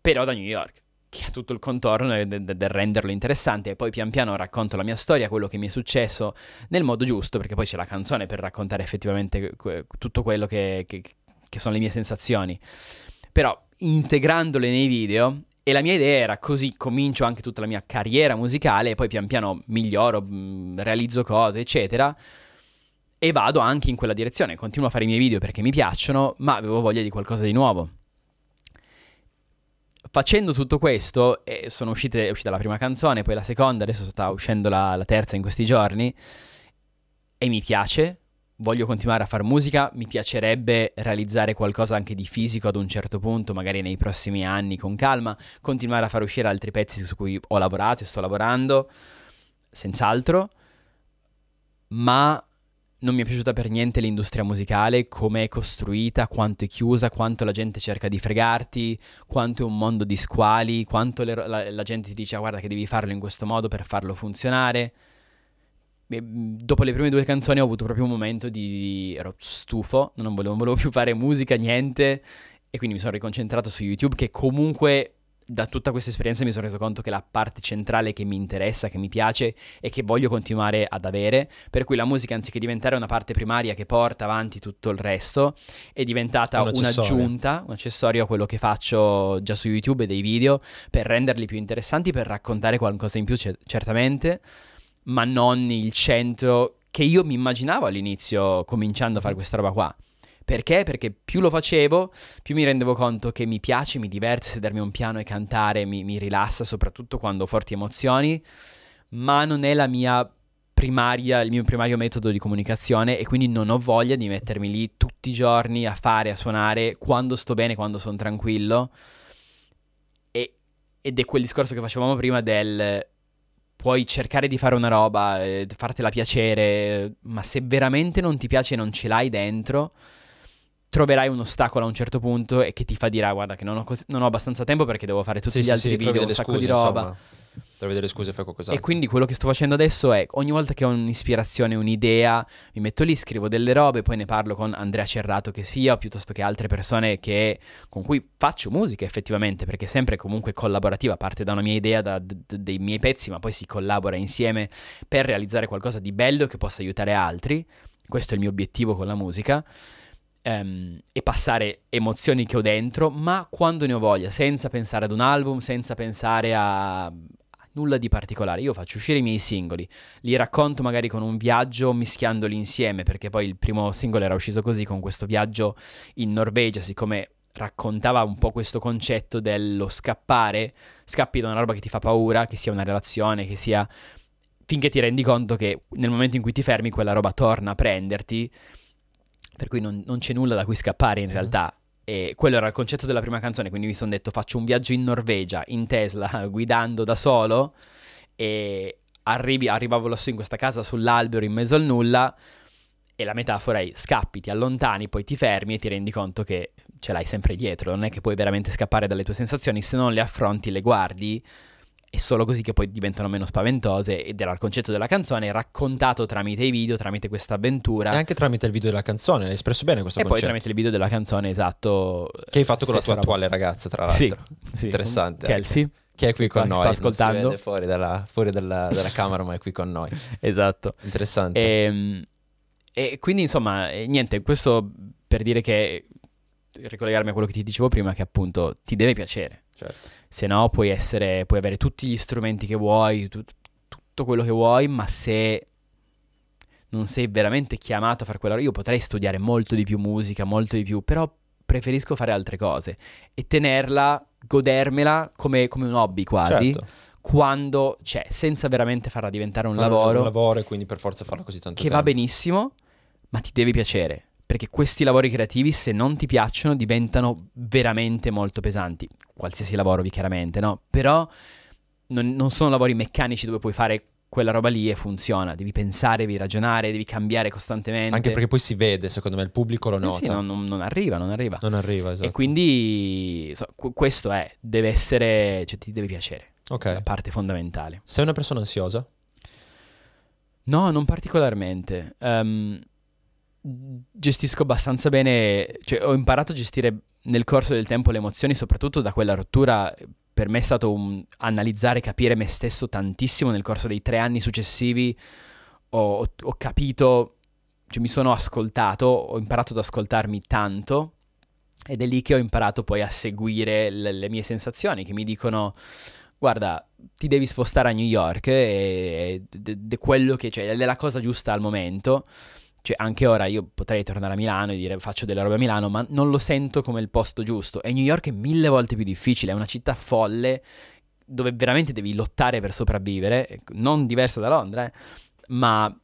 Speaker 1: però da New York che ha tutto il contorno del, renderlo interessante e poi pian piano racconto la mia storia, quello che mi è successo nel modo giusto, perché poi c'è la canzone per raccontare effettivamente tutto quello che, che, che sono le mie sensazioni. Però integrandole nei video e la mia idea era così comincio anche tutta la mia carriera musicale e poi pian piano miglioro, realizzo cose, eccetera. E vado anche in quella direzione, continuo a fare i miei video perché mi piacciono, ma avevo voglia di qualcosa di nuovo facendo tutto questo, eh, uscite, è uscita la prima canzone, poi la seconda, adesso sta uscendo la, la terza in questi giorni, e mi piace, voglio continuare a fare musica, mi piacerebbe realizzare qualcosa anche di fisico ad un certo punto, magari nei prossimi anni con calma, continuare a far uscire altri pezzi su cui ho lavorato e sto lavorando, senz'altro, ma non mi è piaciuta per niente l'industria musicale, come è costruita, quanto è chiusa, quanto la gente cerca di fregarti, quanto è un mondo di squali, quanto le, la, la, gente ti dice ah, guarda che devi farlo in questo modo per farlo funzionare. E mhmm, dopo le prime due canzoni ho avuto proprio un momento di... ero stufo, non volevo, non volevo più fare musica, niente, e quindi mi sono riconcentrato su YouTube che comunque da tutta questa esperienza mi sono reso conto che la parte centrale che mi interessa, che mi piace e che voglio continuare ad avere, per cui la musica anziché diventare una parte primaria che porta avanti tutto il resto, è diventata un un'aggiunta, un accessorio a quello che faccio già su YouTube e dei video per renderli più interessanti, per raccontare qualcosa in più c- certamente, ma non il centro che io mi immaginavo all'inizio cominciando a fare questa roba qua. Perché? Perché più lo facevo, più mi rendevo conto che mi piace, mi diverte sedermi a un piano e cantare, mi, mi rilassa, soprattutto quando ho forti emozioni, ma non è la mia primaria, il mio primario metodo di comunicazione e quindi non ho voglia di mettermi lì tutti i giorni a fare, a suonare quando sto bene, quando sono tranquillo. E, ed è quel discorso che facevamo prima del puoi cercare di fare una roba, eh, fartela piacere, ma se veramente non ti piace e non ce l'hai dentro, troverai un ostacolo a un certo punto e che ti fa dire ah, guarda che non ho, cos- non ho abbastanza tempo perché devo fare tutti sì, gli sì, altri sì, video, un sacco scuse, di roba. Insomma.
Speaker 2: Trovi delle scuse e fai qualcosa. E
Speaker 1: quindi quello che sto facendo adesso è ogni volta che ho un'ispirazione, un'idea, mi metto lì, scrivo delle robe, poi ne parlo con Andrea Cerrato che sia, piuttosto che altre persone che, con cui faccio musica effettivamente, perché è sempre comunque collaborativa, parte da una mia idea, da, d- dei miei pezzi, ma poi si collabora insieme per realizzare qualcosa di bello che possa aiutare altri. Questo è il mio obiettivo con la musica um, e passare emozioni che ho dentro, ma quando ne ho voglia, senza pensare ad un album, senza pensare a nulla di particolare. Io faccio uscire i miei singoli, li racconto magari con un viaggio mischiandoli insieme, perché poi il primo singolo era uscito così con questo viaggio in Norvegia, siccome raccontava un po' questo concetto dello scappare, scappi da una roba che ti fa paura, che sia una relazione, che sia finché ti rendi conto che nel momento in cui ti fermi quella roba torna a prenderti per cui non, non c'è nulla da cui scappare in eh. realtà. E quello era il concetto della prima canzone, quindi mi sono detto faccio un viaggio in Norvegia, in Tesla, guidando da solo e arrivi, arrivavo lassù in questa casa sull'albero in mezzo al nulla e la metafora è scappi, ti allontani, poi ti fermi e ti rendi conto che ce l'hai sempre dietro, non è che puoi veramente scappare dalle tue sensazioni, se non le affronti, le guardi è solo così che poi diventano meno spaventose ed era il concetto della canzone raccontato tramite i video, tramite questa avventura. E anche tramite il video della canzone, l'hai espresso bene questo e concetto. E poi tramite il video della canzone, esatto. Che hai fatto con la tua roba. attuale ragazza, tra l'altro. Sì, sì. Interessante. Kelsey. Anche. Che è qui con noi. Sta ascoltando. fuori, dalla, fuori dalla, dalla camera, ma è qui con noi. Esatto. Interessante. E, ehm, e quindi insomma, eh, niente, questo per dire che, ricollegarmi a quello che ti dicevo prima, che appunto ti deve piacere. Certo se no puoi, essere, puoi avere tutti gli strumenti che vuoi, tu, tutto quello che vuoi, ma se non sei veramente chiamato a fare quella roba, io potrei studiare molto di più musica, molto di più, però preferisco fare altre cose e tenerla, godermela come, come un hobby quasi. Certo. Quando c'è, senza veramente farla diventare un farla lavoro. Un lavoro e quindi per forza farla così tanto. Che tempo. va benissimo, ma ti deve piacere perché questi lavori creativi se non ti piacciono diventano veramente molto pesanti, qualsiasi lavoro vi chiaramente, no? Però non, non sono lavori meccanici dove puoi fare quella roba lì e funziona, devi pensare, devi ragionare, devi cambiare costantemente. Anche perché poi si vede, secondo me il pubblico lo nota. Eh sì, no, non, non, arriva, non arriva. Non arriva, esatto. E quindi so, questo è, deve essere, cioè ti deve piacere. Ok. La parte fondamentale. Sei una persona ansiosa? No, non particolarmente. Um, gestisco abbastanza bene, cioè ho imparato a gestire nel corso del tempo le emozioni, soprattutto da quella rottura. Per me è stato un analizzare, capire me stesso tantissimo nel corso dei tre anni successivi. Ho, ho capito, cioè mi sono ascoltato, ho imparato ad ascoltarmi tanto ed è lì che ho imparato poi a seguire le, le mie sensazioni che mi dicono guarda, ti devi spostare a New York, eh, è quello che c'è, cioè, è la cosa giusta al momento. Cioè, anche ora io potrei tornare a Milano e dire faccio delle robe a Milano, ma non lo sento come il posto giusto. E New York è mille volte più difficile, è una città folle dove veramente devi lottare per sopravvivere, non diversa da Londra, eh, ma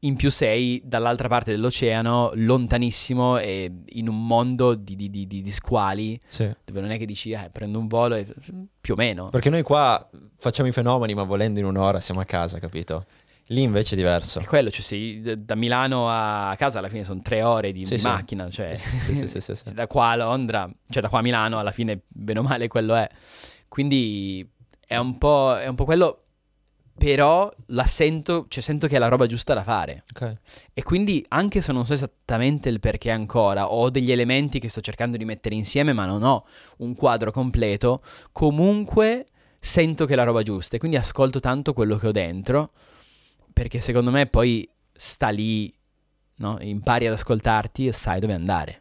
Speaker 1: in più sei dall'altra parte dell'oceano, lontanissimo e in un mondo di, di, di, di squali, sì. dove non è che dici eh, prendo un volo e più o meno. Perché
Speaker 2: noi qua facciamo i fenomeni, ma volendo in un'ora siamo a casa, capito? Lì invece è diverso. È
Speaker 1: quello, cioè sei, da Milano a casa alla fine sono tre ore di, sì, di sì. sì, cioè sì, da qua a Londra, cioè da qua a Milano alla fine bene o male quello è. Quindi è un po', è un po quello, però la sento, cioè sento che è la roba giusta da fare. Okay. E quindi anche se non so esattamente il perché ancora, ho degli elementi che sto cercando di mettere insieme, ma non ho un quadro completo, comunque sento che è la roba giusta e quindi ascolto tanto quello che ho dentro perché secondo me poi sta lì, no? impari ad ascoltarti e sai dove andare.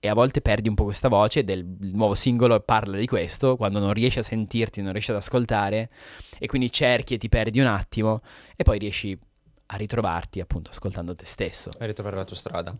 Speaker 1: E a volte perdi un po' questa voce del nuovo singolo parla di questo, quando non riesci a sentirti, non riesci ad ascoltare, e quindi cerchi e ti perdi un attimo, e poi riesci a ritrovarti appunto ascoltando te stesso. A ritrovare la tua strada.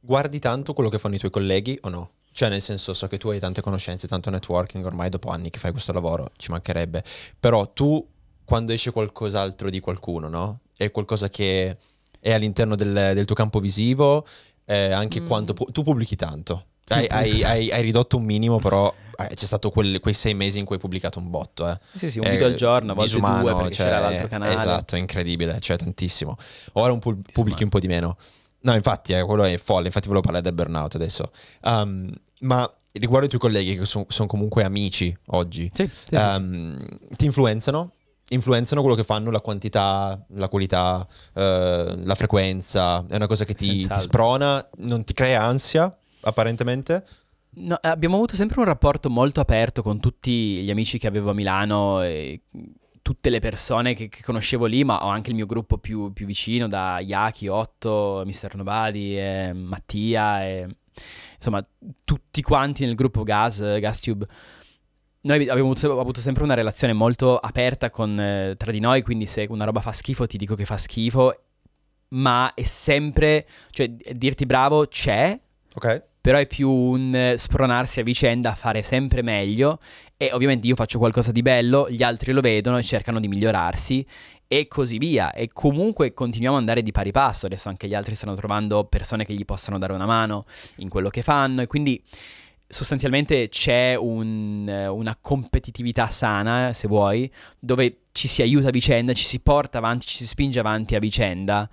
Speaker 2: Guardi tanto quello che fanno i tuoi colleghi o no? Cioè, nel senso, so che tu hai tante conoscenze, tanto networking, ormai dopo anni che fai questo lavoro, ci mancherebbe. Però tu, quando esce qualcos'altro di qualcuno, no? è qualcosa che è all'interno del, del tuo campo visivo, eh, anche mm. quanto pu- tu pubblichi tanto. Hai, hai, hai, hai, ridotto un minimo, però eh, c'è stato quel, quei sei mesi in cui hai pubblicato un botto. Eh. Sì, sì, un video eh, al giorno, a volte disumano, due cioè, c'era l'altro canale. Esatto, incredibile, cioè tantissimo. Ora un pub- pubblichi un po' di meno. No, infatti, eh, quello è folle, infatti volevo parlare del burnout adesso. Um, ma riguardo i tuoi colleghi, che sono son comunque amici oggi, sì, sì, um, sì. Ehm, ti influenzano? influenzano quello che fanno, la quantità, la qualità, eh, la frequenza, è una cosa che ti, ti sprona, non ti crea ansia, apparentemente.
Speaker 1: No, eh, abbiamo avuto sempre un rapporto molto aperto con tutti gli amici che avevo a Milano e tutte le persone che, che conoscevo lì, ma ho anche il mio gruppo più, più vicino, da Yaki, Otto, Mr. Nobody, e Mattia, e, insomma tutti quanti nel gruppo Gas, GasTube noi abbiamo avuto sempre una relazione molto aperta con, eh, tra di noi, quindi se una roba fa schifo ti dico che fa schifo, ma è sempre, cioè dirti bravo c'è, okay. però è più un spronarsi a vicenda a fare sempre meglio e ovviamente io faccio qualcosa di bello, gli altri lo vedono e cercano di migliorarsi e così via e comunque continuiamo ad andare di pari passo, adesso anche gli altri stanno trovando persone che gli possano dare una mano in quello che fanno e quindi sostanzialmente c'è un, eh, una competitività sana, se vuoi, dove ci si aiuta a vicenda, ci si porta avanti, ci si spinge avanti a vicenda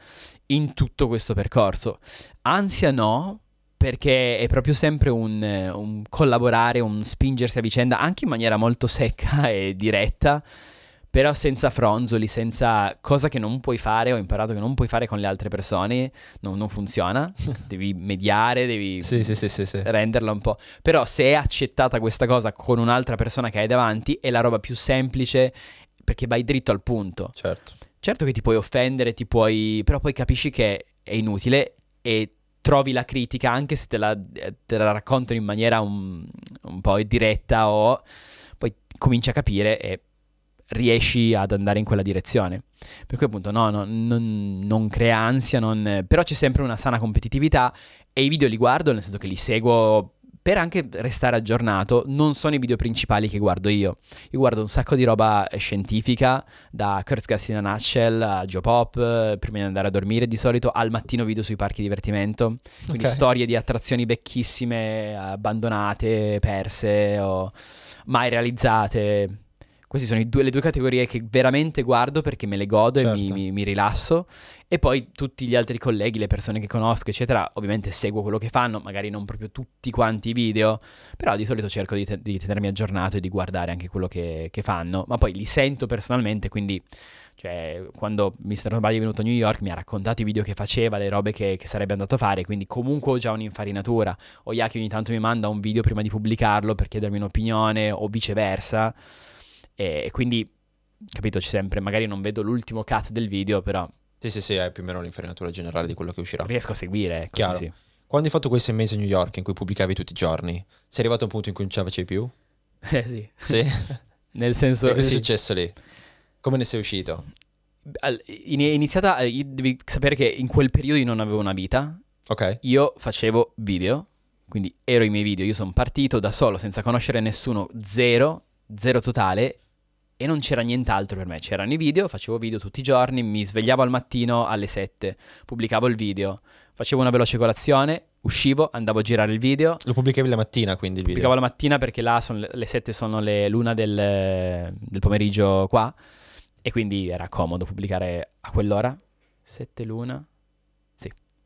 Speaker 1: in tutto questo percorso. Ansia no, perché è proprio sempre un, eh, un collaborare, un spingersi a vicenda, anche in maniera molto secca e diretta però senza fronzoli, senza cosa che non puoi fare, ho imparato che non puoi fare con le altre persone, no, non funziona, devi mediare, devi sì, sì, sì, renderla un po'. Però se è accettata questa cosa con un'altra persona che hai davanti, è la roba più semplice perché vai dritto al punto. Certo. Certo che ti puoi offendere, ti puoi... però poi capisci che è inutile e trovi la critica anche se te la, eh, te la raccontano in maniera un, un po' diretta o poi cominci a capire e riesci ad andare in quella direzione. Per cui appunto no, no non, non, crea ansia, non... però c'è sempre una sana competitività e i video li guardo, nel senso che li seguo per anche restare aggiornato, non sono i video principali che guardo io. Io guardo un sacco di roba eh, scientifica, da Kurtz in a Nutshell a Joe Pop, eh, prima di andare a dormire di solito, al mattino video sui parchi divertimento, quindi okay. storie di attrazioni vecchissime, abbandonate, perse o mai realizzate queste sono due, le due categorie che veramente guardo perché me le godo certo. e mi, certo. mi, mi, rilasso. E poi tutti gli altri colleghi, le persone che conosco, eccetera, ovviamente seguo quello che fanno, magari non proprio tutti quanti i video, però di solito cerco di, te- di tenermi aggiornato e di guardare anche quello che, che fanno. Ma poi li sento personalmente, quindi cioè, quando Mr. Nobody è venuto a New York mi ha raccontato i video che faceva, le robe che, che, sarebbe andato a fare, quindi comunque ho già un'infarinatura. O Yaki ogni tanto mi manda un video prima di pubblicarlo per chiedermi un'opinione o viceversa. E, quindi, capito, c'è sempre, magari non vedo l'ultimo cut del video, però... Sì, sì, sì, è più o meno l'infernatura generale di quello che uscirà. Riesco a seguire, ecco, Chiaro. Sì, sì.
Speaker 2: Quando hai fatto quei sei mesi a New York in cui pubblicavi tutti i giorni, sei arrivato a un punto in cui non ce la facevi più? Eh sì. Sì? Nel senso... cosa sì. è
Speaker 1: successo lì? Come ne sei uscito? Iniziata, eh, io devi sapere che in quel periodo io non avevo una vita. Ok. Io facevo video, quindi ero i miei video, io sono partito da solo, senza conoscere nessuno, zero, zero totale, e non c'era nient'altro per me, c'erano i video, facevo video tutti i giorni, mi svegliavo al mattino alle 7, pubblicavo il video, facevo una veloce colazione, uscivo, andavo a girare il video. Lo pubblicavi la mattina quindi il video? Pubblicavo la mattina perché là son, le 7 sono le, l'una del, del pomeriggio qua e quindi era comodo pubblicare a quell'ora, 7 l'una,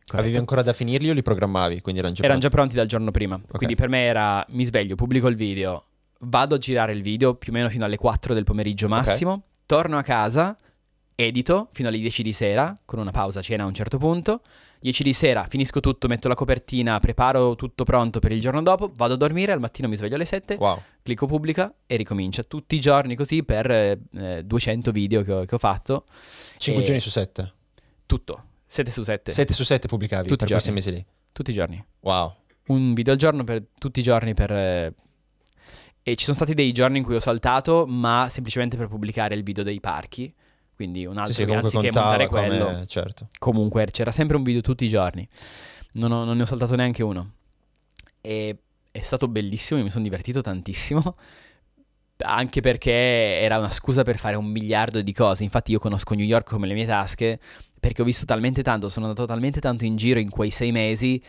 Speaker 2: Corretto. Avevi ancora da
Speaker 1: finirli o li programmavi? Erano già, erano già pronti? dal giorno prima. Okay. Quindi per me era mi sveglio, pubblico il video, vado a girare il video più o meno fino alle 4 del pomeriggio massimo, okay. torno a casa, edito fino alle 10 di sera, con una pausa cena a un certo punto, 10 di sera finisco tutto, metto la copertina, preparo tutto pronto per il giorno dopo, vado a dormire, al mattino mi sveglio alle 7, wow. clicco pubblica e ricomincia tutti i giorni così per eh, 200 eh, video che ho, che ho fatto. 5 e... giorni su 7? Tutto, 7 su 7. 7 su 7 pubblicavi tutti per questi mesi lì? Tutti i giorni. Wow. Un video al giorno per tutti i giorni per... Eh, e ci sono stati dei giorni in cui ho saltato, ma semplicemente per pubblicare il video dei parchi. Quindi un altro sì, sì, anziché montare come... quello. Certo. Comunque c'era sempre un video tutti i giorni. Non, ho, non ne ho saltato neanche uno. E è stato bellissimo, mi sono divertito tantissimo. Anche perché era una scusa per fare un miliardo di cose. Infatti, io conosco New York come le mie tasche. Perché ho visto talmente tanto, sono andato talmente tanto in giro in quei sei mesi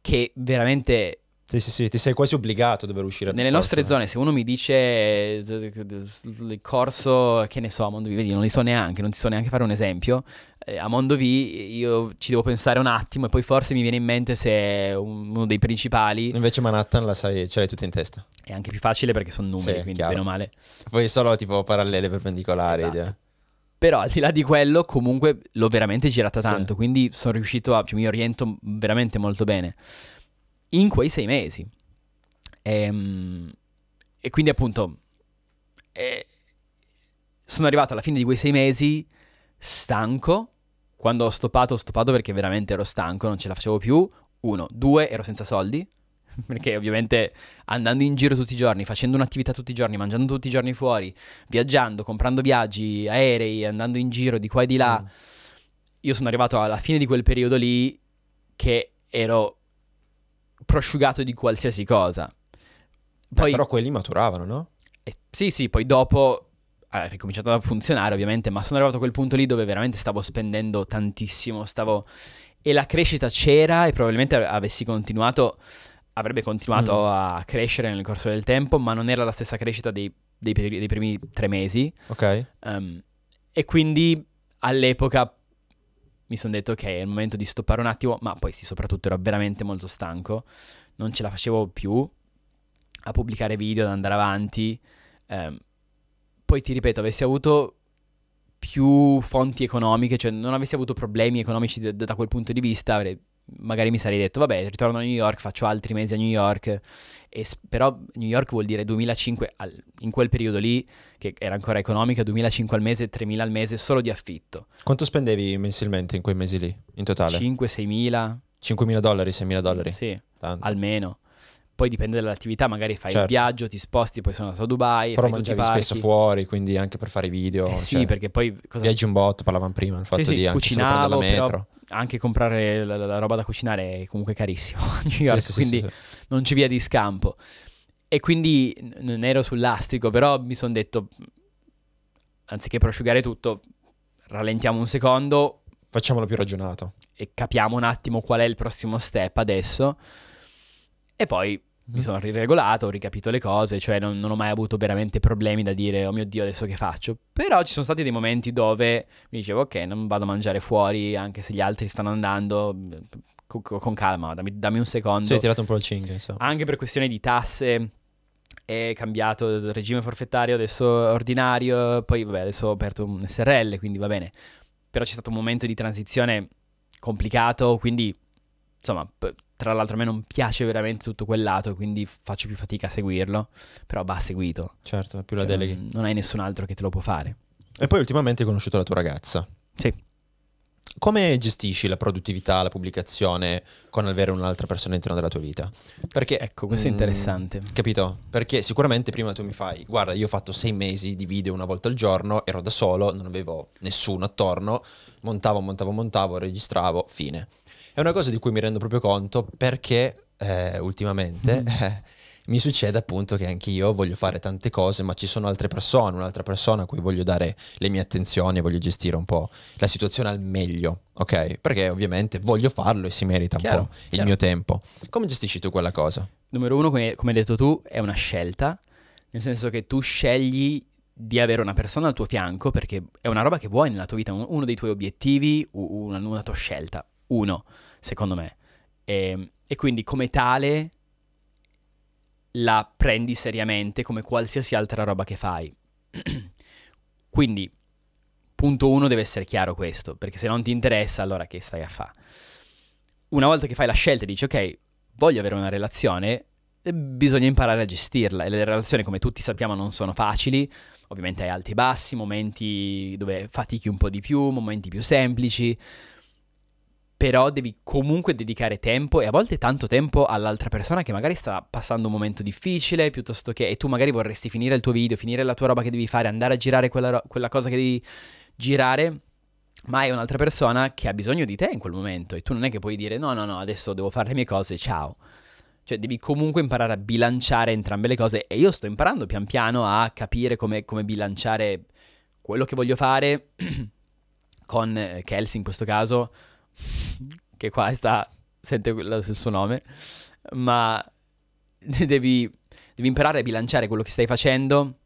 Speaker 1: che veramente sì, sì,
Speaker 2: sì, ti sei quasi obbligato a dover uscire. Nelle forza. nostre zone,
Speaker 1: se uno mi dice il corso, che ne so, a Mondovi, vedi, non li so neanche, non ti so neanche fare un esempio, eh, a Mondovi io ci devo pensare un attimo e poi forse mi viene in mente se è uno dei principali. Invece Manhattan la sai, ce l'hai tutta in testa. È anche più facile perché sono numeri, sì, quindi meno male. Poi solo tipo parallele perpendicolari. Esatto. Cioè. Però al di là di quello, comunque l'ho veramente girata tanto, sì. quindi sono riuscito a... Cioè, mi oriento veramente molto bene in quei sei mesi. E, ehm, e quindi appunto e eh, sono arrivato alla fine di quei sei mesi stanco, quando ho stoppato ho stoppato perché veramente ero stanco, non ce la facevo più, uno, due, ero senza soldi, perché ovviamente andando in giro tutti i giorni, facendo un'attività tutti i giorni, mangiando tutti i giorni fuori, viaggiando, comprando viaggi, aerei, andando in giro di qua e di là, mm. io sono arrivato alla fine di quel periodo lì che ero prosciugato di qualsiasi cosa. Poi, Beh, però quelli maturavano, no? Eh, sì, sì, poi dopo ha eh, ricominciato a funzionare ovviamente, ma sono arrivato a quel punto lì dove veramente stavo spendendo tantissimo, stavo... e la crescita c'era e probabilmente avessi continuato, avrebbe continuato mm. a crescere nel corso del tempo, ma non era la stessa crescita dei, dei, dei primi tre mesi. Ok. Um, e quindi all'epoca mi sono detto ok, è il momento di stoppare un attimo, ma poi sì, soprattutto ero veramente molto stanco, non ce la facevo più a pubblicare video, ad andare avanti. Eh, poi ti ripeto, avessi avuto più fonti economiche, cioè non avessi avuto problemi economici da, da quel punto di vista, avrei, magari mi sarei detto vabbè, ritorno a New York, faccio altri mesi a New York s- però New York vuol dire 2005 al- in quel periodo lì, che era ancora economica, 2005 al mese, 3000 al mese solo di affitto. Quanto
Speaker 2: spendevi mensilmente in quei mesi lì, in totale?
Speaker 1: 5-6.000. mila dollari, 6.000 dollari? Sì, Tanto. almeno poi dipende dall'attività, magari fai certo. il viaggio, ti sposti, poi sono andato a Dubai. Però mangiavi spesso
Speaker 2: fuori, quindi anche per fare video. Eh sì, cioè, perché poi... Cosa... Viaggi un bot, parlavamo prima, il fatto sì, sì, di anche cucinavo, solo prendere la metro. Però
Speaker 1: anche comprare la, la, roba da cucinare è comunque carissimo a New York, sì, quindi sì, sì, non c'è via di scampo. E quindi non ero sull'astrico, però mi sono detto, anziché prosciugare tutto, rallentiamo un secondo. Facciamolo più ragionato. E capiamo un attimo qual è il prossimo step adesso. E poi mi sono riregolato, ho ricapito le cose, cioè non, non, ho mai avuto veramente problemi da dire oh mio Dio adesso che faccio. Però ci sono stati dei momenti dove mi dicevo ok non vado a mangiare fuori anche se gli altri stanno andando, con, con calma, dammi, dammi, un secondo. Sì, hai tirato un po' il cinghia so. Anche per questione di tasse è cambiato il regime forfettario, adesso ordinario, poi vabbè adesso ho aperto un SRL quindi va bene. Però c'è stato un momento di transizione complicato, quindi insomma... P- tra l'altro a me non piace veramente tutto quel lato, quindi faccio più fatica a seguirlo, però va seguito. Certo, più la cioè, deleghi. Non, non hai nessun altro che te lo può fare. E poi ultimamente hai conosciuto la tua ragazza. Sì. Come gestisci
Speaker 2: la produttività, la pubblicazione con avere un'altra persona all'interno della tua vita? Perché ecco, questo mh, è mm, interessante. Capito? Perché sicuramente prima tu mi fai, guarda, io ho fatto sei mesi di video una volta al giorno, ero da solo, non avevo nessuno attorno, montavo, montavo, montavo, registravo, fine. È una cosa di cui mi rendo proprio conto perché eh, ultimamente... Mm. Eh, mi succede appunto che anch'io voglio fare tante cose, ma ci sono altre persone, un'altra persona a cui voglio dare le mie attenzioni, voglio gestire un po' la situazione al meglio, ok? Perché ovviamente voglio farlo e si merita un po' il chiaro. mio tempo. Come gestisci tu quella cosa?
Speaker 1: Numero uno, come, come hai detto tu, è una scelta, nel senso che tu scegli di avere una persona al tuo fianco perché è una roba che vuoi nella tua vita, uno dei tuoi obiettivi, una, una tua scelta uno, secondo me. E, ehm, e quindi come tale la prendi seriamente come qualsiasi altra roba che fai. quindi, punto uno deve essere chiaro questo, perché se non ti interessa allora che stai a fare? Una volta che fai la scelta e dici ok, voglio avere una relazione, eh, bisogna imparare a gestirla. E le relazioni, come tutti sappiamo, non sono facili. Ovviamente hai alti e bassi, momenti dove fatichi un po' di più, momenti più semplici però devi comunque dedicare tempo e a volte tanto tempo all'altra persona che magari sta passando un momento difficile piuttosto che e tu magari vorresti finire il tuo video, finire la tua roba che devi fare, andare a girare quella, ro- quella cosa che devi girare, ma è un'altra persona che ha bisogno di te in quel momento e tu non è che puoi dire no, no, no, adesso devo fare le mie cose, ciao. Cioè devi comunque imparare a bilanciare entrambe le cose e io sto imparando pian piano a capire come, come bilanciare quello che voglio fare con Kelsey in questo caso che qua sta, sente il suo nome, ma devi, devi imparare a bilanciare quello che stai facendo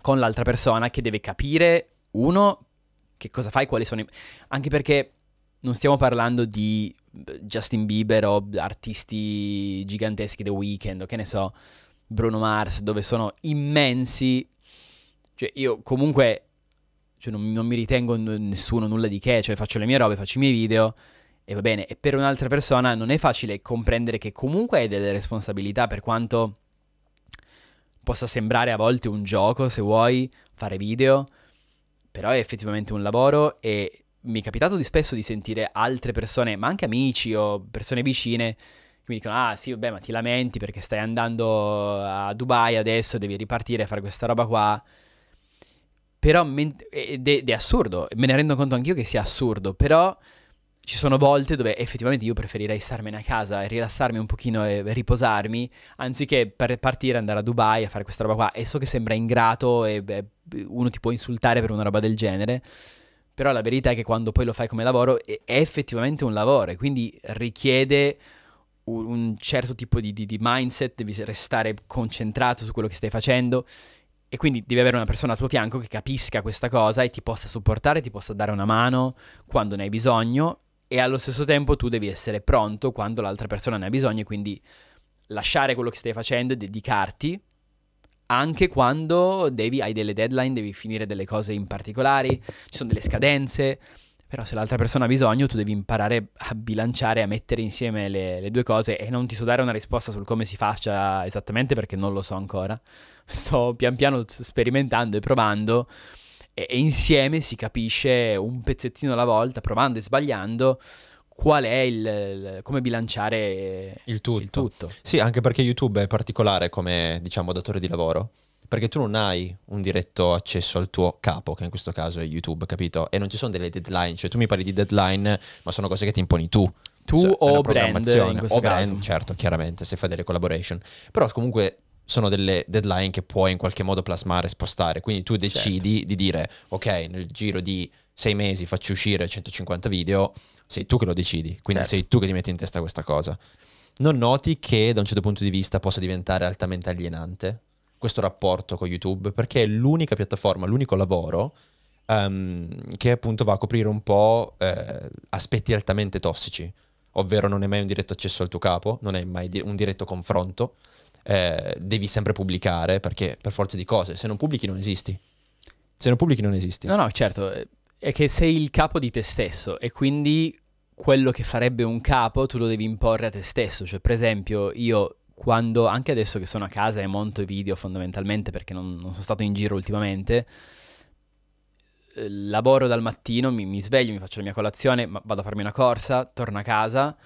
Speaker 1: con l'altra persona che deve capire, uno, che cosa fai, quali sono i... Anche perché non stiamo parlando di Justin Bieber o artisti giganteschi The Weeknd o che ne so, Bruno Mars, dove sono immensi. Cioè io comunque cioè non, non mi ritengo nessuno nulla di che, cioè faccio le mie robe, faccio i miei video e va bene, e per un'altra persona non è facile comprendere che comunque hai delle responsabilità per quanto possa sembrare a volte un gioco, se vuoi, fare video, però è effettivamente un lavoro e mi è capitato di spesso di sentire altre persone, ma anche amici o persone vicine, che mi dicono, ah sì, vabbè, ma ti lamenti perché stai andando a Dubai adesso, devi ripartire a fare questa roba qua. Però, ed è, è assurdo, me ne rendo conto anch'io che sia assurdo, però ci sono volte dove effettivamente io preferirei starmene a casa e rilassarmi un pochino e riposarmi, anziché per partire andare a Dubai a fare questa roba qua. E so che sembra ingrato e beh, uno ti può insultare per una roba del genere, però la verità è che quando poi lo fai come lavoro è effettivamente un lavoro e quindi richiede un, certo tipo di, di, di mindset, devi restare concentrato su quello che stai facendo e quindi devi avere una persona al tuo fianco che capisca questa cosa e ti possa supportare, ti possa dare una mano quando ne hai bisogno e allo stesso tempo tu devi essere pronto quando l'altra persona ne ha bisogno, e quindi lasciare quello che stai facendo e dedicarti anche quando devi, hai delle deadline, devi finire delle cose in particolari, ci sono delle scadenze, però se l'altra persona ha bisogno tu devi imparare a bilanciare, a mettere insieme le, le due cose e non ti so dare una risposta sul come si faccia esattamente perché non lo so ancora, sto pian piano sperimentando e provando e, e insieme si capisce un pezzettino alla volta, provando e sbagliando, qual è il, il, come bilanciare il tutto. il tutto.
Speaker 2: Sì, anche perché YouTube è particolare come diciamo datore di lavoro. Perché tu non hai un diretto accesso al tuo capo, che in questo caso è YouTube, capito? E non ci sono delle deadline, cioè tu mi parli di deadline, ma sono cose che ti imponi tu. Tu cioè, o brand, in o brand, certo, chiaramente, se fai delle collaboration. Però comunque sono delle deadline che puoi in qualche modo plasmare, spostare. Quindi tu certo. decidi certo. di dire, ok, nel giro di sei mesi faccio uscire 150 video, sei tu che lo decidi, quindi certo. sei tu che ti metti in testa questa cosa. Non noti che da un certo punto di vista possa diventare altamente alienante questo rapporto con YouTube, perché è l'unica piattaforma, l'unico lavoro um, che appunto va a coprire un po' eh, aspetti altamente tossici ovvero non è mai un diretto accesso al tuo capo, non è mai un diretto confronto, eh, devi sempre pubblicare perché per forza di cose, se non pubblichi non esisti. Se non pubblichi non esisti.
Speaker 1: No, no, certo, eh, è che sei il capo di te stesso e quindi quello che farebbe un capo tu lo devi imporre a te stesso. Cioè, per esempio, io quando, anche adesso che sono a casa e monto video fondamentalmente perché non, non sono stato in giro ultimamente, eh, lavoro dal mattino, mi, mi, sveglio, mi faccio la mia colazione, vado a farmi una corsa, torno a casa.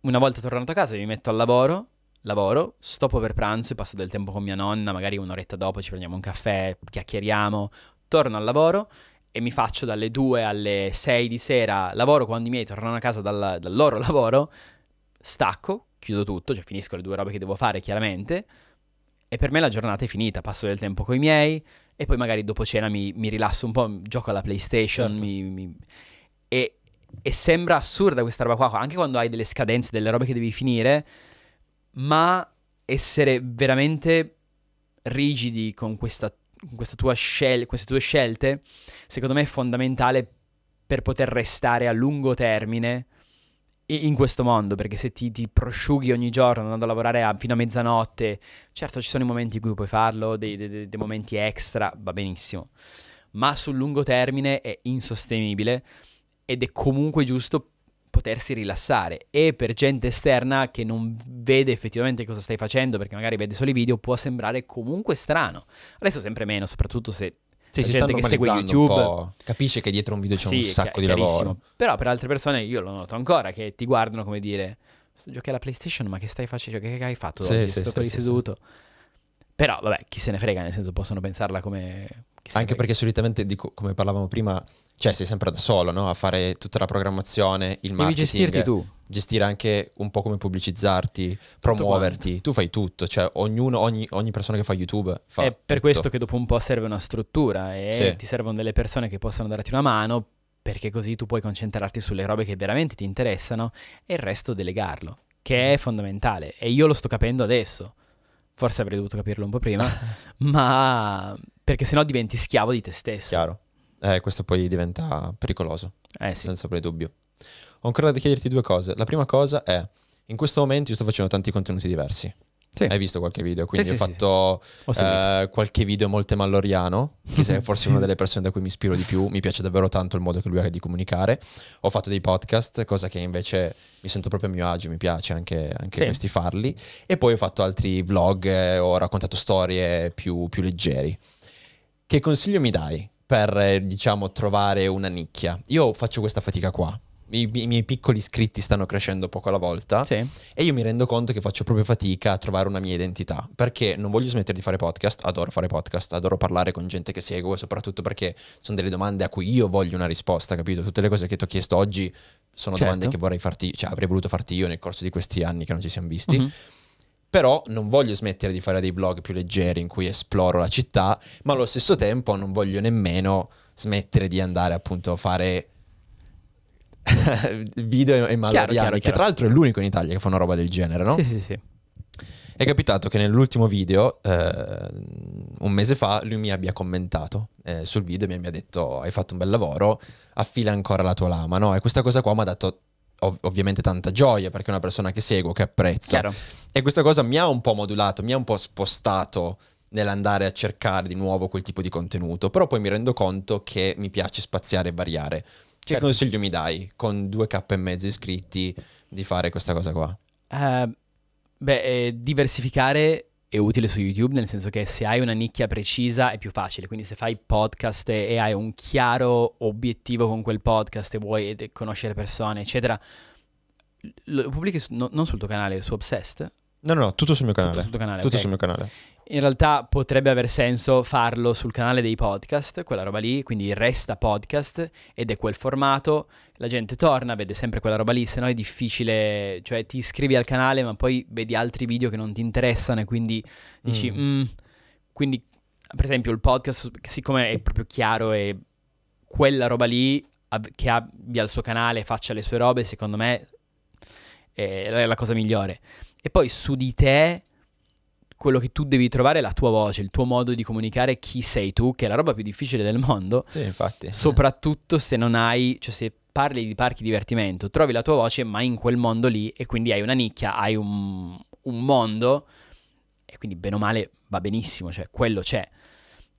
Speaker 1: Una volta tornato a casa mi metto al lavoro, lavoro, stoppo per pranzo e passo del tempo con mia nonna, magari un'oretta dopo ci prendiamo un caffè, chiacchieriamo, torno al lavoro e mi faccio dalle 2 alle 6 di sera lavoro quando i miei tornano a casa dal, dal loro lavoro, stacco, chiudo tutto, cioè finisco le due robe che devo fare chiaramente e per me la giornata è finita, passo del tempo con i miei e poi magari dopo cena mi, mi rilasso un po', gioco alla PlayStation certo. mi, mi... E, e sembra assurda questa roba qua, anche quando hai delle scadenze, delle robe che devi finire ma essere veramente rigidi con, questa, con questa scel- queste tue scelte, secondo me è fondamentale per poter restare a lungo termine in questo mondo, perché se ti, ti, prosciughi ogni giorno andando a lavorare a, fino a mezzanotte, certo ci sono i momenti in cui puoi farlo, dei, dei, dei momenti extra, va benissimo, ma sul lungo termine è insostenibile ed è comunque giusto potersi rilassare e per gente esterna che non vede effettivamente cosa stai facendo perché magari vede solo i video può sembrare comunque strano. Adesso sempre meno, soprattutto se sì, si gente che segue YouTube
Speaker 2: capisce che dietro un video c'è sì, un sacco di lavoro.
Speaker 1: Però per altre persone io lo noto ancora che ti guardano come dire giochi alla PlayStation, ma che stai facendo? Che, hai fatto? Sì, sì, stato sì, lì seduto. Però vabbè, chi se ne frega, nel senso possono pensarla come
Speaker 2: anche perché solitamente, dico, come parlavamo prima, cioè sei sempre da solo no? a fare tutta la programmazione, il marketing. Devi gestirti tu. Gestire anche un po' come pubblicizzarti, promuoverti. Tu fai tutto, cioè
Speaker 1: ognuno, ogni,
Speaker 2: ogni, persona che fa YouTube
Speaker 1: fa. È per questo che dopo un po' serve una struttura e sì. ti servono delle persone che possano darti una mano perché così tu puoi concentrarti sulle robe che veramente ti interessano e il resto delegarlo, che è mm. fondamentale. E io lo sto capendo adesso. Forse avrei dovuto capirlo un po' prima, ma perché sennò diventi schiavo di te stesso. Chiaro.
Speaker 2: Eh, questo poi diventa pericoloso. Eh sì. Senza pre dubbio. Ho ancora da chiederti due cose. La prima cosa è, in questo momento io sto facendo tanti contenuti diversi. Sì. Hai visto qualche video, quindi sì, ho sì, fatto eh, qualche video molte malloriano, che sei forse una delle persone da cui mi ispiro di più, mi piace davvero tanto il modo che lui ha di comunicare. Ho fatto dei podcast, cosa che invece mi sento proprio a mio agio, mi piace anche, anche questi farli. E poi ho fatto altri vlog, eh, ho raccontato storie più, più leggeri. Che consiglio mi dai per, eh, diciamo, trovare una nicchia? Io faccio questa fatica qua. I, i miei piccoli iscritti stanno crescendo poco alla volta sì. e io mi rendo conto che faccio proprio fatica a trovare una mia identità perché non voglio smettere di fare podcast, adoro fare podcast, adoro parlare con gente che segue, soprattutto perché sono delle domande a cui io voglio una risposta, capito? Tutte le cose che ti ho chiesto oggi sono certo. domande che vorrei farti, cioè avrei voluto farti io nel corso di questi anni che non ci siamo visti. Mm-hmm però non voglio smettere di fare dei vlog più leggeri in cui esploro la città, ma allo stesso tempo non voglio nemmeno smettere di andare appunto a fare video e maloriani, che tra l'altro è l'unico in Italia che fa una roba del genere, no? Sì, sì, sì. È capitato che nell'ultimo video, eh, un mese fa, lui mi abbia commentato eh, sul video e mi abbia detto hai fatto un bel lavoro, affila ancora la tua lama, no? E questa cosa qua mi ha dato ov- ovviamente tanta gioia perché è una persona che seguo, che apprezzo. Chiaro. E questa cosa mi ha un po' modulato, mi ha un po' spostato nell'andare a cercare di nuovo quel tipo di contenuto, però poi mi rendo conto che mi piace spaziare e variare. Che certo. consiglio mi dai con 2k e mezzo iscritti di fare questa cosa qua?
Speaker 1: Uh, beh, eh, diversificare è utile su YouTube, nel senso che se hai una nicchia precisa è più facile, quindi se fai podcast e hai un chiaro obiettivo con quel podcast e vuoi conoscere persone, eccetera, lo pubblichi su, no, non sul tuo canale, su Obsessed? No, no,
Speaker 2: no, tutto sul mio canale. Tutto sul, canale, tutto okay. sul mio canale.
Speaker 1: In realtà potrebbe aver senso farlo sul canale dei podcast, quella roba lì, quindi resta podcast ed è quel formato, la gente torna, vede sempre quella roba lì, se no è difficile, cioè ti iscrivi al canale ma poi vedi altri video che non ti interessano e quindi dici, mm. Mm, quindi per esempio il podcast, siccome è proprio chiaro e quella roba lì ab- che abbia il suo canale, faccia le sue robe, secondo me è la cosa migliore. E poi su di te quello che tu devi trovare è la tua voce, il tuo modo di comunicare chi sei tu, che è la roba più difficile del mondo. Sì, infatti. Soprattutto se non hai, cioè se parli di parchi divertimento, trovi la tua voce ma in quel mondo lì e quindi hai una nicchia, hai un, un mondo e quindi bene o male va benissimo, cioè quello c'è.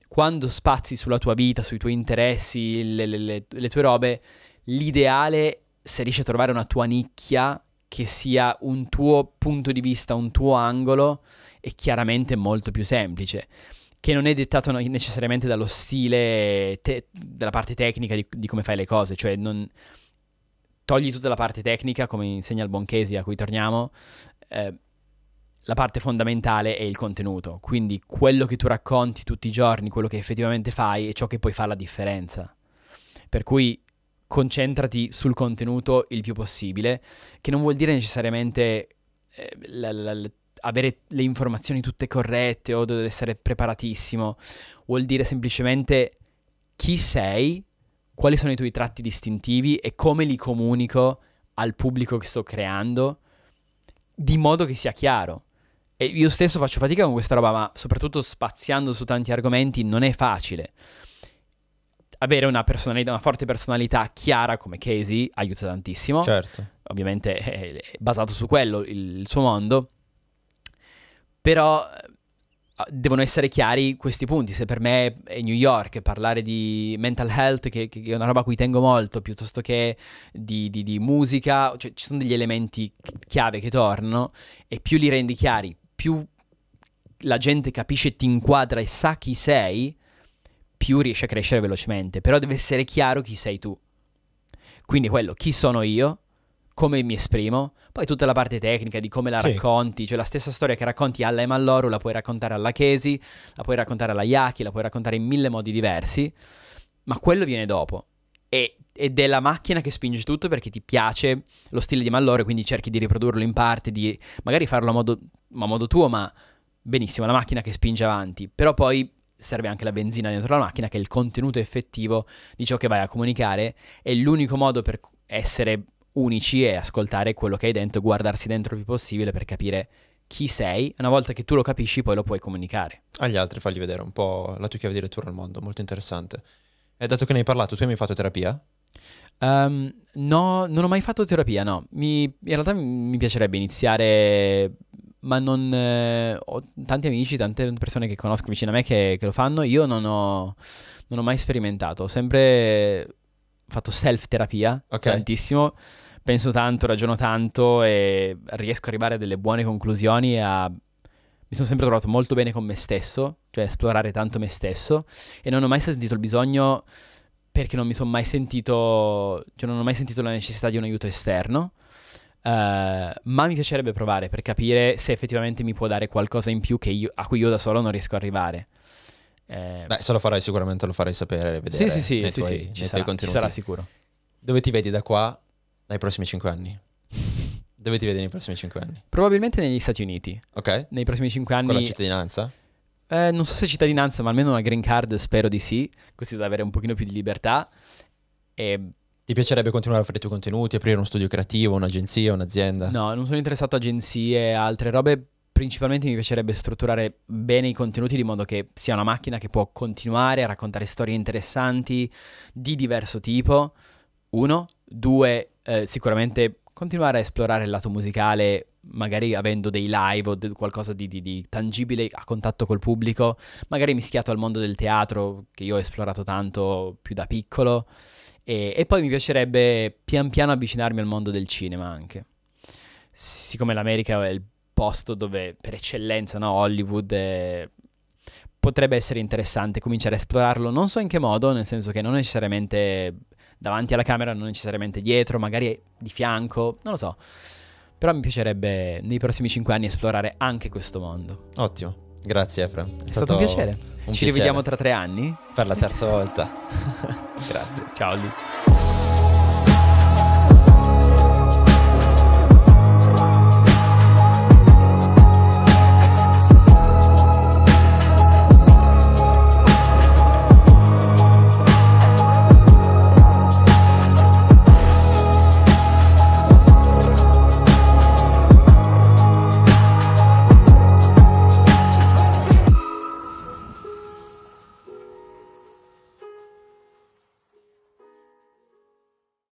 Speaker 1: Quando spazi sulla tua vita, sui tuoi interessi, le, le, le, le tue robe, l'ideale se riesci a trovare una tua nicchia che sia un tuo punto di vista, un tuo angolo, è chiaramente molto più semplice che non è dettato necessariamente dallo stile, te- dalla parte tecnica di, di, come fai le cose, cioè non togli tutta la parte tecnica, come insegna il Bonchesi a cui torniamo, eh, la parte fondamentale è il contenuto, quindi quello che tu racconti tutti i giorni, quello che effettivamente fai è ciò che poi fa la differenza. Per cui concentrati sul contenuto il più possibile, che non vuol dire necessariamente eh, la, la, la avere le informazioni tutte corrette o deve essere preparatissimo, vuol dire semplicemente chi sei, quali sono i tuoi tratti distintivi e come li comunico al pubblico che sto creando, di modo che sia chiaro. E io stesso faccio fatica con questa roba, ma soprattutto spaziando su tanti argomenti non è facile. Avere una, personalità, una forte personalità chiara come Casey aiuta tantissimo. Certo. Ovviamente è basato su quello il, il suo mondo. Però eh, devono essere chiari questi punti. Se per me è New York parlare di mental health, che, che è una roba a cui tengo molto, piuttosto che di, di, di musica, cioè ci sono degli elementi chiave che tornano e più li rendi chiari, più la gente capisce, ti inquadra e sa chi sei, più riesci a crescere velocemente. Però deve essere chiaro chi sei tu. Quindi quello, chi sono io, come mi esprimo, poi tutta la parte tecnica di come la sì. racconti, cioè la stessa storia che racconti alla Emalloru la puoi raccontare alla Chesi, la puoi raccontare alla Yaki, la puoi raccontare in mille modi diversi, ma quello viene dopo. E, ed è la macchina che spinge tutto perché ti piace lo stile di Malloro, quindi cerchi di riprodurlo in parte, di magari farlo a modo, a modo tuo, ma benissimo, la macchina che spinge avanti, però poi serve anche la benzina dentro la macchina, che è il contenuto effettivo di ciò che vai a comunicare, è l'unico modo per essere unici e ascoltare quello che hai dentro, guardarsi dentro il più possibile per capire chi sei. Una volta che tu lo capisci, poi lo puoi comunicare. Agli altri fagli vedere un po' la tua chiave di lettura al mondo, molto interessante. E dato che ne hai parlato, tu hai mai fatto terapia? Um, no, non ho mai fatto terapia, no. Mi, in realtà mi piacerebbe iniziare, ma non... Eh, ho tanti amici, tante persone che conosco vicino a me che, che lo fanno. Io non ho, non ho mai sperimentato. Ho sempre fatto self-terapia, okay. tantissimo penso tanto, ragiono tanto e riesco ad arrivare a delle buone conclusioni e a... Mi sono sempre trovato molto bene con me stesso, cioè esplorare tanto me stesso e non ho mai sentito il bisogno perché non mi sono mai sentito, cioè non ho mai sentito la necessità di un aiuto esterno. Uh, ma mi piacerebbe provare per capire se effettivamente mi può dare qualcosa in più io, a cui io da solo non riesco a arrivare.
Speaker 2: Eh, Beh, se lo farai sicuramente lo farai sapere, vedere. Sì, sì, sì, sì, tuoi, sì, ci, sarà, ci sarà sicuro. Dove ti vedi da qua nei prossimi 5 anni. Dove ti vedi nei prossimi 5 anni?
Speaker 1: Probabilmente negli Stati Uniti. Ok. Nei prossimi 5 anni. Con la cittadinanza? Eh, non so se cittadinanza, ma almeno una green card spero di sì, così da avere un pochino più di libertà. E... Ti piacerebbe continuare a fare i tuoi contenuti, aprire uno studio creativo,
Speaker 2: un'agenzia, un'azienda?
Speaker 1: No, non sono interessato a agenzie, altre robe. Principalmente mi piacerebbe strutturare bene i contenuti di modo che sia una macchina che può continuare a raccontare storie interessanti di diverso tipo. Uno, due, eh, sicuramente continuare a esplorare il lato musicale, magari avendo dei live o de- qualcosa di, di, di, tangibile a contatto col pubblico, magari mischiato al mondo del teatro, che io ho esplorato tanto più da piccolo, e, e poi mi piacerebbe pian piano avvicinarmi al mondo del cinema anche. Siccome l'America è il posto dove per eccellenza no, Hollywood è eh, potrebbe essere interessante cominciare a esplorarlo, non so in che modo, nel senso che non necessariamente davanti alla camera, non necessariamente dietro, magari di fianco, non lo so. Però mi piacerebbe nei prossimi 5 anni esplorare anche questo mondo. Ottimo.
Speaker 2: Grazie Efra. È, È stato, stato, un piacere. Un Ci piacere. rivediamo tra tre anni. Per la terza volta. Grazie. Ciao Lì.